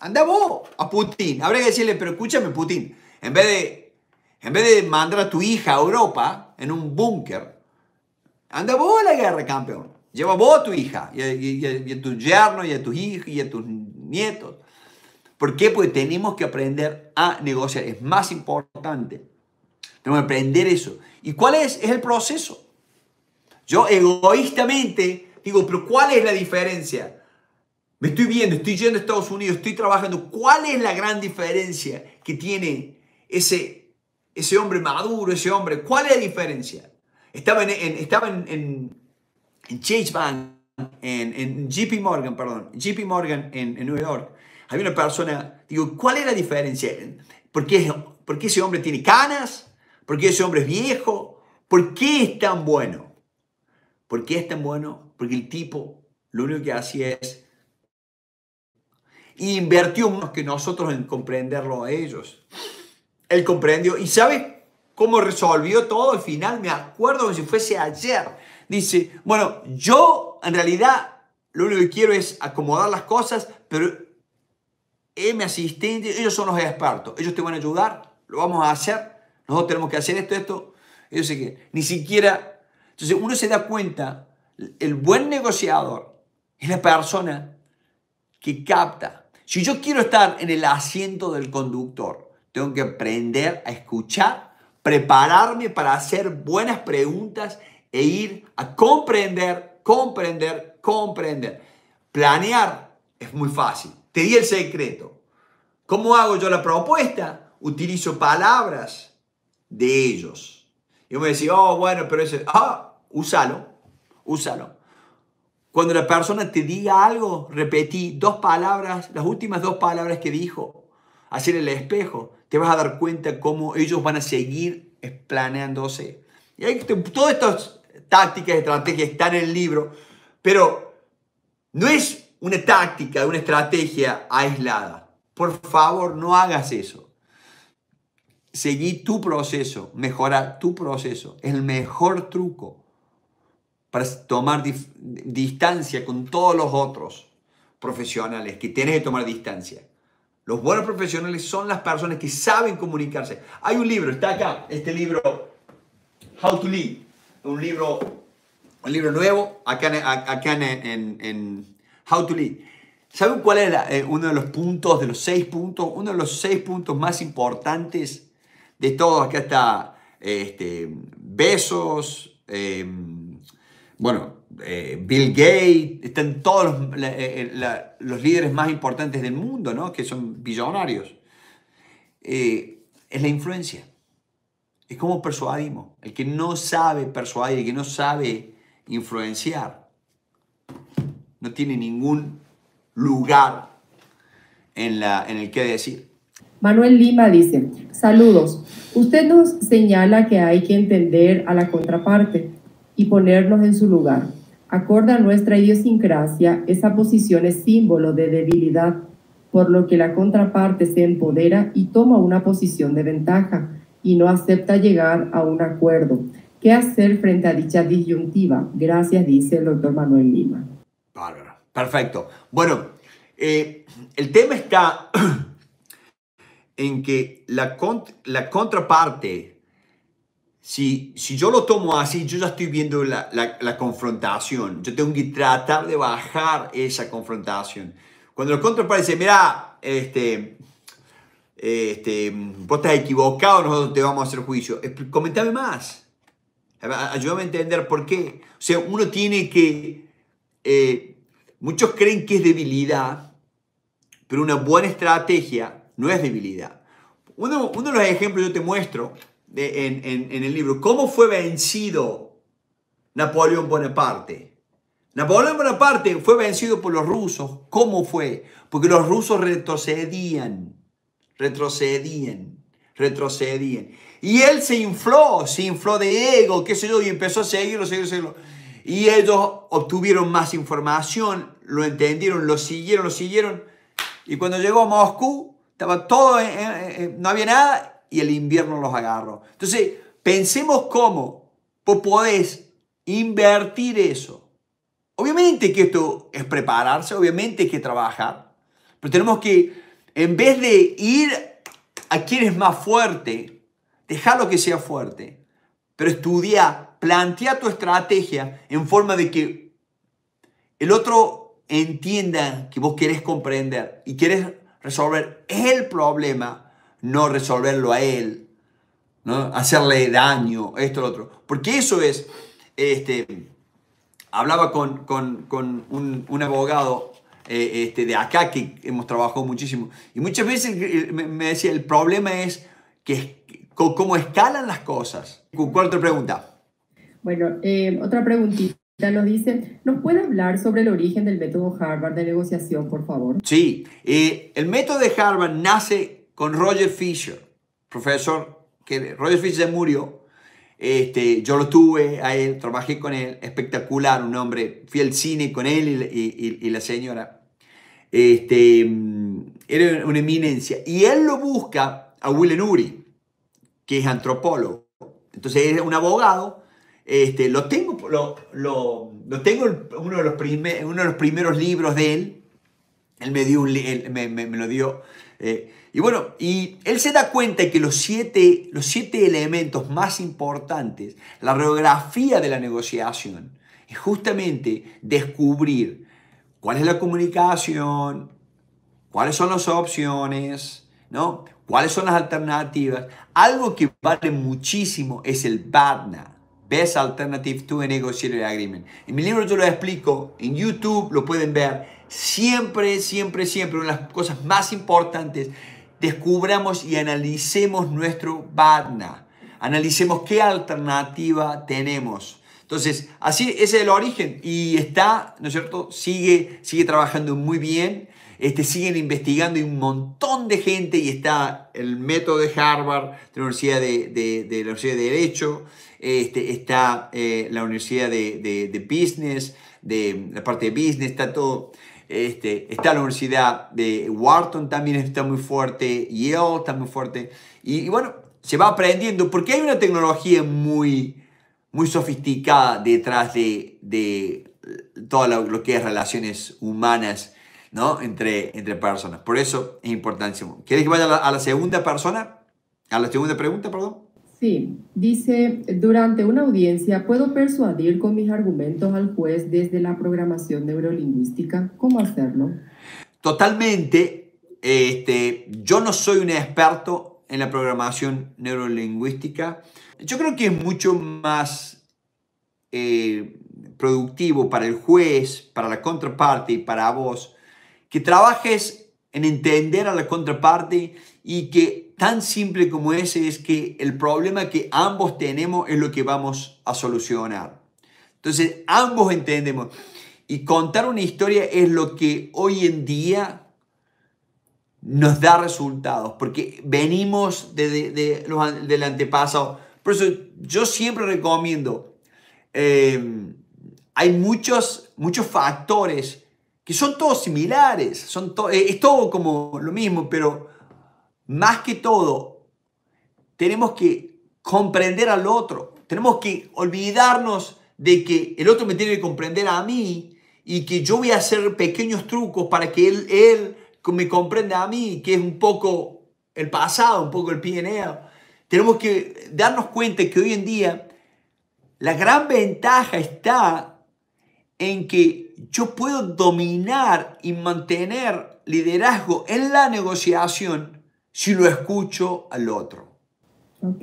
Andá vos a Putin. Habría que decirle, pero escúchame, Putin. En vez de, en vez de mandar a tu hija a Europa en un búnker, anda vos a la guerra, campeón. Lleva vos a tu hija y a, y tus yernos y a tus hijos y a tus nietos. ¿Por qué? Porque tenemos que aprender a negociar. Es más importante. Tenemos que aprender eso. ¿Y cuál es? Es el proceso. Yo egoístamente digo, pero ¿cuál es la diferencia? Me estoy viendo, estoy yendo a Estados Unidos, estoy trabajando. ¿Cuál es la gran diferencia que tiene ese, ese hombre maduro, ese hombre? ¿Cuál es la diferencia? Estaba en, estaba en, en, Chase Bank, en, JP Morgan, perdón, JP Morgan en, Nueva York. Había una persona, digo, ¿cuál es la diferencia? ¿Por qué, ¿Por qué ese hombre tiene canas? ¿Por qué ese hombre es viejo? ¿Por qué es tan bueno? ¿Por qué es tan bueno? Porque el tipo lo único que hacía es y invirtió más que nosotros en comprenderlo a ellos. Él comprendió. ¿Y sabe cómo resolvió todo al final? Me acuerdo como si fuese ayer. Dice, bueno, yo en realidad lo único que quiero es acomodar las cosas, pero él mi asistente, ellos son los expertos, ellos te van a ayudar, lo vamos a hacer, nosotros tenemos que hacer esto, esto, Yo sé que ni siquiera... Entonces uno se da cuenta, el buen negociador es la persona que capta si yo quiero estar en el asiento del conductor, tengo que aprender a escuchar, prepararme para hacer buenas preguntas e ir a comprender, comprender, comprender. Planear es muy fácil. Te di el secreto. ¿Cómo hago yo la propuesta? Utilizo palabras de ellos. Y me decía, oh, bueno, pero ese, ah, úsalo, úsalo. Cuando la persona te diga algo, repetí dos palabras, las últimas dos palabras que dijo, hacer el espejo, te vas a dar cuenta cómo ellos van a seguir planeándose. Y hay, todas estas tácticas, estrategias están en el libro, pero no es una táctica, una estrategia aislada. Por favor, no hagas eso. Seguí tu proceso, mejora tu proceso. el mejor truco para tomar distancia con todos los otros profesionales que tienes que tomar distancia. Los buenos profesionales son las personas que saben comunicarse. Hay un libro, está acá, este libro, How to Lead, un libro, un libro nuevo, acá, en, en How to Lead. ¿Saben cuál es eh, uno de los puntos, de los seis puntos, uno de los seis puntos más importantes de todos? Acá está este, Besos, eh, bueno, eh, Bill Gates, están todos eh, eh, los, líderes más importantes del mundo, ¿no? Que son billonarios. es la influencia. Es como persuadimos. El que no sabe persuadir, el que no sabe influenciar, no tiene ningún lugar en, en el que decir. Manuel Lima dice, saludos. Usted nos señala que hay que entender a la contraparte y ponernos en su lugar. Acorda nuestra idiosincrasia, esa posición es símbolo de debilidad, por lo que la contraparte se empodera y toma una posición de ventaja y no acepta llegar a un acuerdo. ¿Qué hacer frente a dicha disyuntiva? Gracias, dice el doctor Manuel Lima. Perfecto. Bueno, eh, el tema está en que la, la contraparte si, si yo lo tomo así, yo ya estoy viendo la, confrontación. Yo tengo que tratar de bajar esa confrontación. Cuando el contraparte dice, mira, este, este, vos estás equivocado, nosotros te vamos a hacer juicio. Coméntame más. Ayúdame a entender por qué. O sea, uno tiene que... Eh, muchos creen que es debilidad, pero una buena estrategia no es debilidad. Uno, uno de los ejemplos yo te muestro en, el libro, ¿cómo fue vencido Napoleón Bonaparte? Napoleón Bonaparte fue vencido por los rusos. ¿Cómo fue? Porque los rusos retrocedían, retrocedían, retrocedían. Y él se infló, se infló de ego, qué sé yo, y empezó a seguirlo, seguirlo, seguirlo. Y ellos obtuvieron más información, lo entendieron, lo siguieron, lo siguieron. Y cuando llegó a Moscú, estaba todo, no había nada, y el invierno los agarro. Entonces, pensemos cómo vos podés invertir eso. Obviamente que esto es prepararse, obviamente que trabajar, pero tenemos que, en vez de ir a quien es más fuerte, dejarlo que sea fuerte, pero estudia, plantea tu estrategia en forma de que el otro entienda que vos querés comprender y querés resolver el problema no resolverlo a él, ¿no? hacerle daño, esto, lo otro. Porque eso es, este, hablaba con, un, abogado eh, este, de acá que hemos trabajado muchísimo, y muchas veces eh, me decía, el problema es que, cómo escalan las cosas. ¿Cuál otra pregunta? Bueno, eh, otra preguntita. Nos dicen, ¿nos puede hablar sobre el origen del método Harvard de negociación, por favor? Sí, el método de Harvard nace con Roger Fisher, profesor, que Roger Fisher murió. Este, yo lo tuve a él, trabajé con él, espectacular, un hombre, fui al cine con él y, la señora. Este, mm, era una eminencia. Y él lo busca a Willen Uri, que es antropólogo. Entonces es un abogado. Este, lo tengo, lo, lo, tengo uno de, los uno de los primeros libros de él. Él me, dio un, lo dio. Eh, y bueno, y él se da cuenta que los siete, los siete elementos más importantes, la radiografía de la negociación, es justamente descubrir cuál es la comunicación, cuáles son las opciones, ¿no? cuáles son las alternativas. Algo que vale muchísimo es el BADNA, Best Alternative to a Negotiable Agreement. En mi libro yo lo explico, en YouTube lo pueden ver. Siempre, siempre, siempre, una de las cosas más importantes descubramos y analicemos nuestro badna Analicemos qué alternativa tenemos. Entonces, así ese es el origen y está, ¿no es cierto? Sigue, sigue trabajando muy bien, este, siguen investigando un montón de gente y está el método de Harvard, de la Universidad de, Derecho, este, está eh, la Universidad de, de Business, de la parte de Business, está todo. Este, está la Universidad de Wharton también está muy fuerte, Yale está muy fuerte. Y, bueno, se va aprendiendo porque hay una tecnología muy, muy sofisticada detrás de, de eh, todo lo, lo, que es relaciones humanas ¿no? entre, entre personas. Por eso es importantísimo. ¿Quieres que vaya a la, a la segunda persona? A la segunda pregunta, perdón dice, durante una audiencia puedo persuadir con mis argumentos al juez desde la programación neurolingüística. ¿Cómo hacerlo? Totalmente. Este, yo no soy un experto en la programación neurolingüística. Yo creo que es mucho más eh, productivo para el juez, para la contraparte y para vos que trabajes en entender a la contraparte y que tan simple como ese es que el problema que ambos tenemos es lo que vamos a solucionar. Entonces, ambos entendemos. Y contar una historia es lo que hoy en día nos da resultados, porque venimos de, del antepasado. Por eso yo siempre recomiendo, eh, hay muchos, muchos factores que son todos similares, son es todo como lo mismo, pero más que todo, tenemos que comprender al otro. Tenemos que olvidarnos de que el otro me tiene que comprender a mí y que yo voy a hacer pequeños trucos para que él, él me comprenda a mí, que es un poco el pasado, un poco el PNL. Tenemos que darnos cuenta que hoy en día la gran ventaja está en que yo puedo dominar y mantener liderazgo en la negociación si lo escucho al otro. Ok.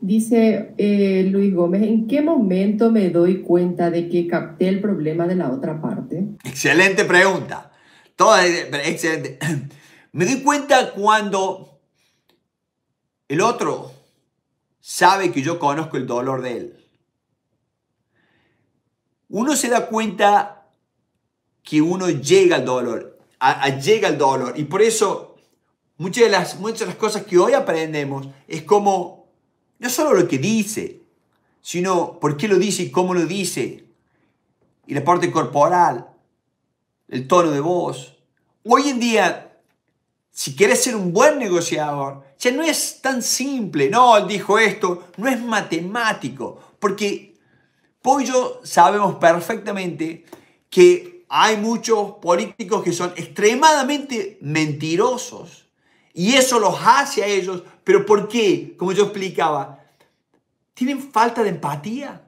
Dice eh, Luis Gómez, ¿en qué momento me doy cuenta de que capté el problema de la otra parte? Excelente pregunta. Toda, excelente. Me doy cuenta cuando el otro sabe que yo conozco el dolor de él. Uno se da cuenta que uno llega al dolor, llega al dolor. Y por eso Muchas de, las, muchas cosas que hoy aprendemos es como, no solo lo que dice, sino por qué lo dice y cómo lo dice, y la parte corporal, el tono de voz. Hoy en día, si quieres ser un buen negociador, ya no es tan simple, no, dijo esto, no es matemático, porque vos y yo sabemos perfectamente que hay muchos políticos que son extremadamente mentirosos y eso los hace a ellos. ¿Pero por qué? Como yo explicaba, tienen falta de empatía.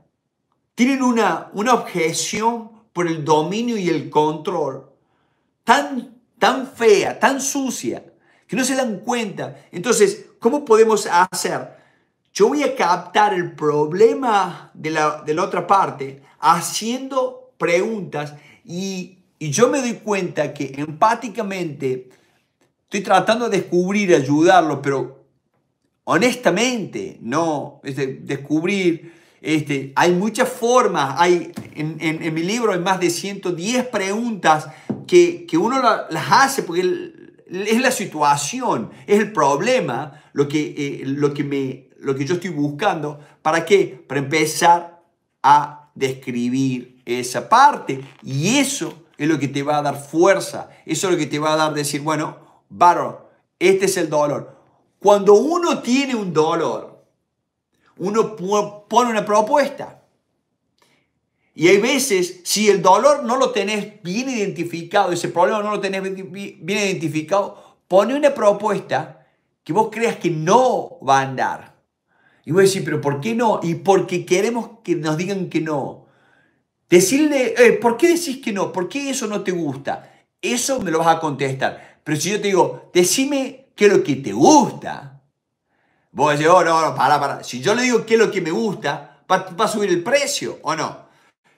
Tienen una, una objeción por el dominio y el control tan, tan fea, tan sucia, que no se dan cuenta. Entonces, ¿cómo podemos hacer? Yo voy a captar el problema de la, de la otra parte haciendo preguntas y, y yo me doy cuenta que empáticamente Estoy tratando de descubrir, ayudarlo, pero honestamente, no, descubrir. Este, hay muchas formas, hay, en, mi libro hay más de 110 preguntas que, uno las hace porque es la situación, es el problema, lo que, eh, lo, que me, lo que yo estoy buscando. ¿Para qué? Para empezar a describir esa parte. Y eso es lo que te va a dar fuerza, eso es lo que te va a dar decir, bueno, barón este es el dolor. Cuando uno tiene un dolor, uno pone una propuesta. Y hay veces, si el dolor no lo tenés bien identificado, ese problema no lo tenés bien identificado, pone una propuesta que vos creas que no va a andar. Y vos decís pero ¿por qué no? Y porque queremos que nos digan que no. Decirle, eh, ¿por qué decís que no? ¿Por qué eso no te gusta? Eso me lo vas a contestar. Pero si yo te digo, decime qué es lo que te gusta, vos decís, oh, no, no, para, para. Si yo le digo qué es lo que me gusta, va, a subir el precio o no.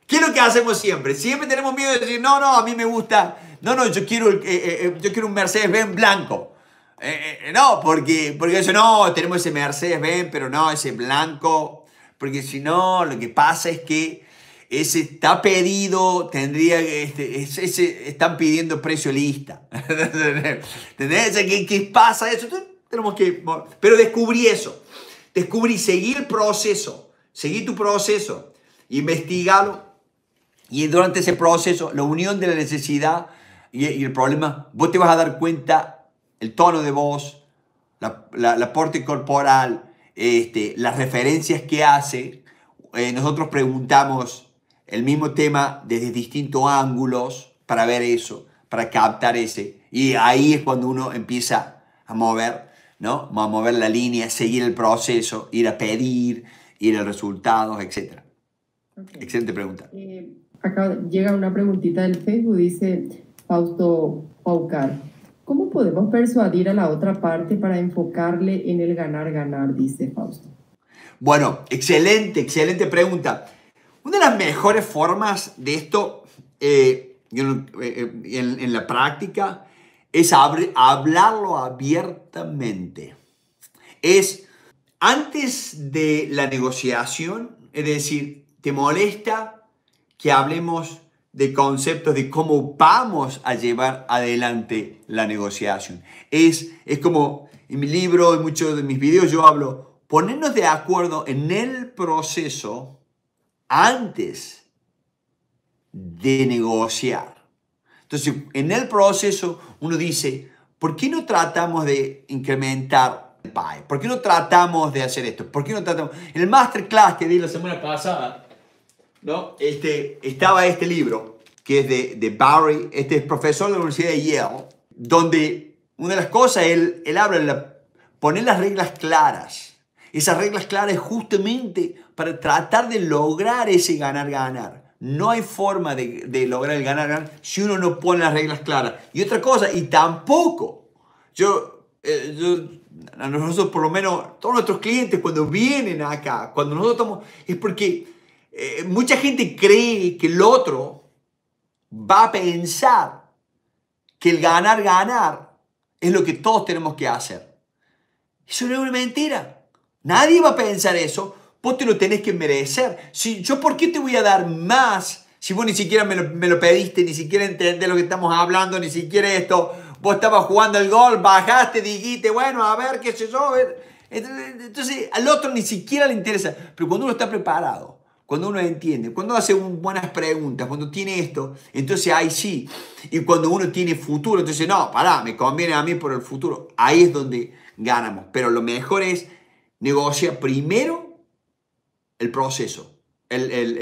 ¿Qué es lo que hacemos siempre? Siempre tenemos miedo de decir, no, no, a mí me gusta, no, no, yo quiero, eh, eh, eh, yo quiero un Mercedes-Benz blanco. no, porque, porque eso no, tenemos ese Mercedes-Benz, pero no, ese blanco. Porque si no, lo que pasa es que ese está pedido, tendría este, ese, están pidiendo precio lista. ¿Qué, ¿Qué, pasa eso? Tenemos que, pero descubrí eso. Descubrí, seguí el proceso, seguí tu proceso, investigalo. Y durante ese proceso, la unión de la necesidad y, el problema, vos te vas a dar cuenta el tono de voz, la, la, el aporte corporal, este, las referencias que hace. Eh, nosotros preguntamos el mismo tema desde distintos ángulos para ver eso, para captar ese. Y ahí es cuando uno empieza a mover, ¿no? A mover la línea, seguir el proceso, ir a pedir, ir a resultados, etc. Excelente pregunta. Eh, acá llega una preguntita del Facebook, dice Fausto Paucar. ¿Cómo podemos persuadir a la otra parte para enfocarle en el ganar-ganar? Dice Fausto. Bueno, excelente, excelente pregunta. Una de las mejores formas de esto eh, eh, eh, en, la práctica es hablarlo abiertamente. Es antes de la negociación, es decir, ¿te molesta que hablemos de conceptos de cómo vamos a llevar adelante la negociación? Es, es como en mi libro, en muchos de mis videos yo hablo, ponernos de acuerdo en el proceso antes de negociar. Entonces, en el proceso uno dice, ¿por qué no tratamos de incrementar el pie? ¿Por qué no tratamos de hacer esto? ¿Por qué no tratamos? En el masterclass que di la semana pasada, ¿no? este, estaba este libro, que es de, de Barry, este es profesor de la Universidad de Yale, donde una de las cosas, él, él habla de poner las reglas claras. Esas reglas claras justamente tratar de lograr ese ganar-ganar. No hay forma de, lograr el ganar-ganar si uno no pone las reglas claras. Y otra cosa, y tampoco, yo, eh, a nosotros por lo menos, todos nuestros clientes cuando vienen acá, cuando nosotros estamos, es porque eh, mucha gente cree que el otro va a pensar que el ganar-ganar es lo que todos tenemos que hacer. Eso no es una mentira. Nadie va a pensar eso Vos te lo tenés que merecer. Si, ¿Yo por qué te voy a dar más si vos ni siquiera me lo, pediste, ni siquiera entendés lo que estamos hablando, ni siquiera esto? Vos estabas jugando el gol, bajaste, dijiste, bueno, a ver, qué sé yo. Entonces al otro ni siquiera le interesa. Pero cuando uno está preparado, cuando uno entiende, cuando hace buenas preguntas, cuando tiene esto, entonces ahí sí. Y cuando uno tiene futuro, entonces no, pará, me conviene a mí por el futuro. Ahí es donde ganamos. Pero lo mejor es negociar primero el proceso, el,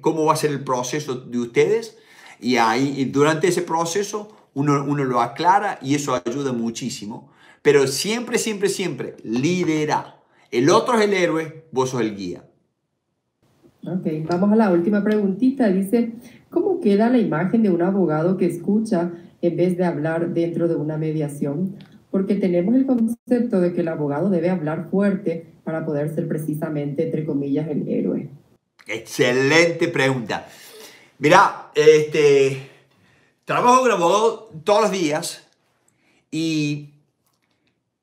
cómo va a ser el proceso de ustedes y ahí durante ese proceso uno, uno lo aclara y eso ayuda muchísimo. Pero siempre, siempre, siempre, lidera. El otro es el héroe, vos sos el guía. Ok, vamos a la última preguntita. Dice, ¿cómo queda la imagen de un abogado que escucha en vez de hablar dentro de una mediación? Porque tenemos el concepto de que el abogado debe hablar fuerte para poder ser precisamente, entre comillas, el héroe? Excelente pregunta. Mira, este, trabajo con abogados todos los días y,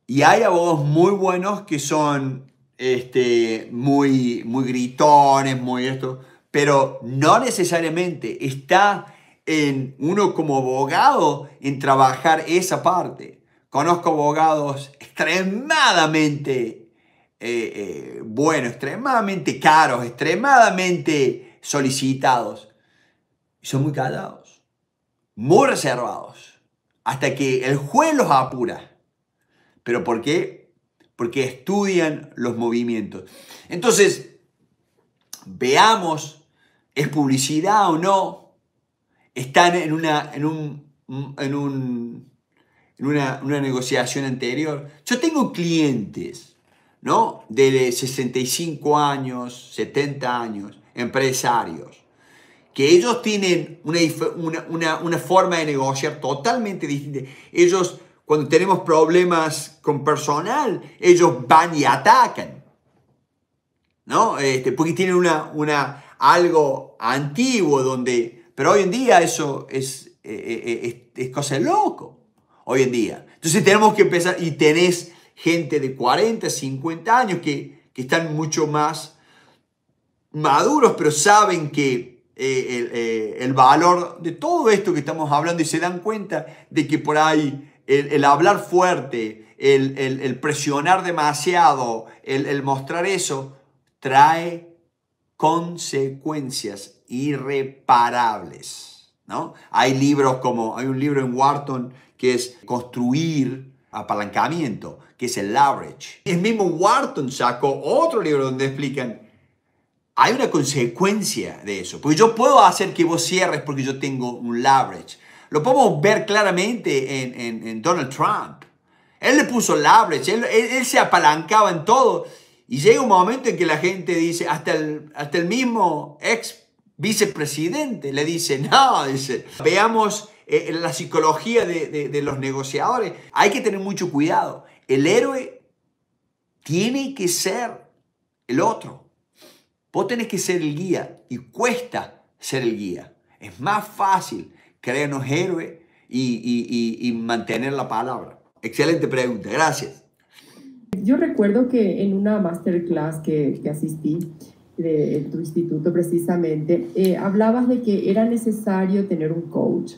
y hay abogados muy buenos que son este, muy, muy gritones, muy esto, pero no necesariamente está en uno como abogado en trabajar esa parte. Conozco abogados extremadamente eh, eh, bueno, extremadamente caros, extremadamente solicitados. Y son muy callados, muy reservados, hasta que el juez los apura. ¿Pero por qué? Porque estudian los movimientos. Entonces, veamos, ¿es publicidad o no? Están en una, en un, en una, una negociación anterior. Yo tengo clientes ¿no? De 65 años, 70 años, empresarios, que ellos tienen una, forma de negociar totalmente distinta. Ellos, cuando tenemos problemas con personal, ellos van y atacan, ¿no? Este, porque tienen una, una, algo antiguo donde... Pero hoy en día eso es, eh, eh, eh, cosa de loco, hoy en día. Entonces tenemos que empezar y tenés gente de 40, 50 años que, están mucho más maduros, pero saben que eh, eh, el, valor de todo esto que estamos hablando y se dan cuenta de que por ahí el, hablar fuerte, el, el, presionar demasiado, el mostrar eso, trae consecuencias irreparables. ¿no? Hay libros como, hay un libro en Wharton que es Construir apalancamiento, que es el leverage. El mismo Wharton sacó otro libro donde explican, hay una consecuencia de eso, porque yo puedo hacer que vos cierres porque yo tengo un leverage. Lo podemos ver claramente en, en, Donald Trump. Él le puso leverage, él, se apalancaba en todo. Y llega un momento en que la gente dice, hasta el, hasta el mismo ex vicepresidente le dice, no, veamos eh, la psicología de los negociadores. Hay que tener mucho cuidado. El héroe tiene que ser el otro. Vos tenés que ser el guía y cuesta ser el guía. Es más fácil creernos héroes y, y, mantener la palabra. Excelente pregunta, gracias. Yo recuerdo que en una masterclass que, asistí de, en tu instituto precisamente, eh, hablabas de que era necesario tener un coach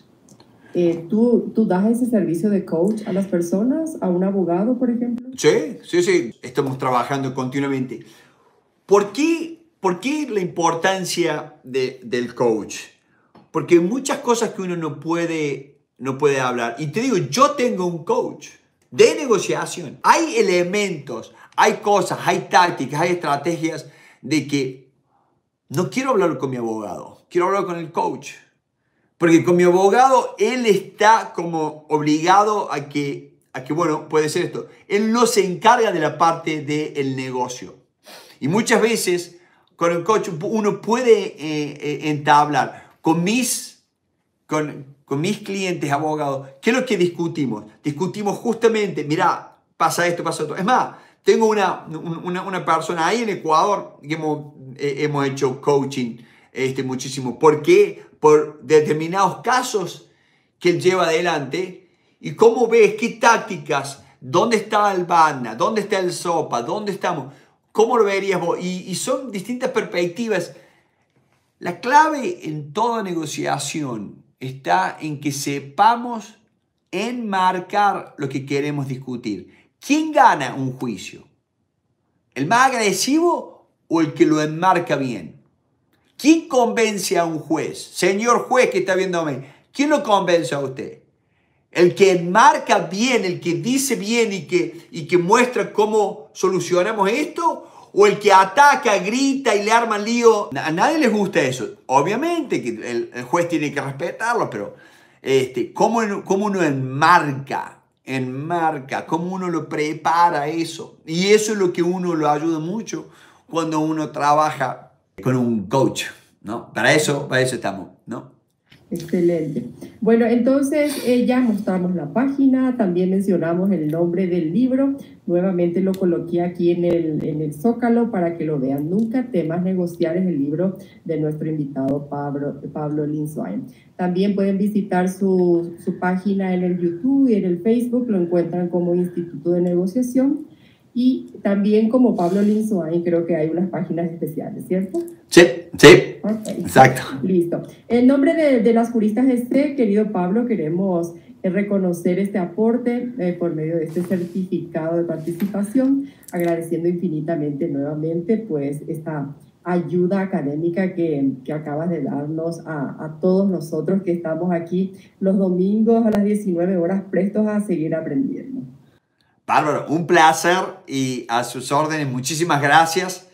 eh, ¿tú, ¿Tú das ese servicio de coach a las personas, a un abogado, por ejemplo? Sí, sí, sí, estamos trabajando continuamente. ¿Por qué, por qué la importancia de, del coach? Porque hay muchas cosas que uno no puede, no puede hablar. Y te digo, yo tengo un coach de negociación. Hay elementos, hay cosas, hay tácticas, hay estrategias de que no quiero hablar con mi abogado, quiero hablar con el coach. Porque con mi abogado, él está como obligado a que, a que, bueno, puede ser esto. Él no se encarga de la parte del negocio. Y muchas veces con el coach uno puede eh, eh, entablar. Con mis, con, con mis clientes abogados, ¿qué es lo que discutimos? Discutimos justamente, mira, pasa esto, pasa otro. Es más, tengo una, una, una persona ahí en Ecuador que hemos, eh, hemos hecho coaching este, muchísimo. ¿Por qué? por determinados casos que él lleva adelante y cómo ves qué tácticas, dónde está el Vanna, dónde está el Sopa, dónde estamos, cómo lo verías vos. Y, y son distintas perspectivas. La clave en toda negociación está en que sepamos enmarcar lo que queremos discutir. ¿Quién gana un juicio? ¿El más agresivo o el que lo enmarca bien? ¿Quién convence a un juez? Señor juez que está viéndome, ¿quién lo convence a usted? El que enmarca bien, el que dice bien y que, y que muestra cómo solucionamos esto, o el que ataca, grita y le arma lío. A nadie les gusta eso. Obviamente que el, el juez tiene que respetarlo, pero este, ¿cómo, ¿cómo, uno enmarca? Enmarca, cómo uno lo prepara eso. Y eso es lo que uno lo ayuda mucho cuando uno trabaja con un coach, ¿no? Para eso, para eso estamos, ¿no? Excelente. Bueno, entonces eh, ya mostramos la página, también mencionamos el nombre del libro. Nuevamente lo coloqué aquí en el, en el zócalo para que lo vean. Nunca temas negociables, el libro de nuestro invitado Pablo, Pablo Linzwein. También pueden visitar su, su página en el YouTube y en el Facebook, lo encuentran como Instituto de Negociación y también como Pablo Linsuain, creo que hay unas páginas especiales, ¿cierto? Sí, sí. Exacto. Listo. En nombre de, las juristas este, querido Pablo, queremos eh, reconocer este aporte eh, por medio de este certificado de participación, agradeciendo infinitamente nuevamente pues esta ayuda académica que, que acabas de darnos a, a todos nosotros que estamos aquí los domingos a las 19 horas prestos a seguir aprendiendo. Bárbaro, un placer y a sus órdenes, muchísimas gracias.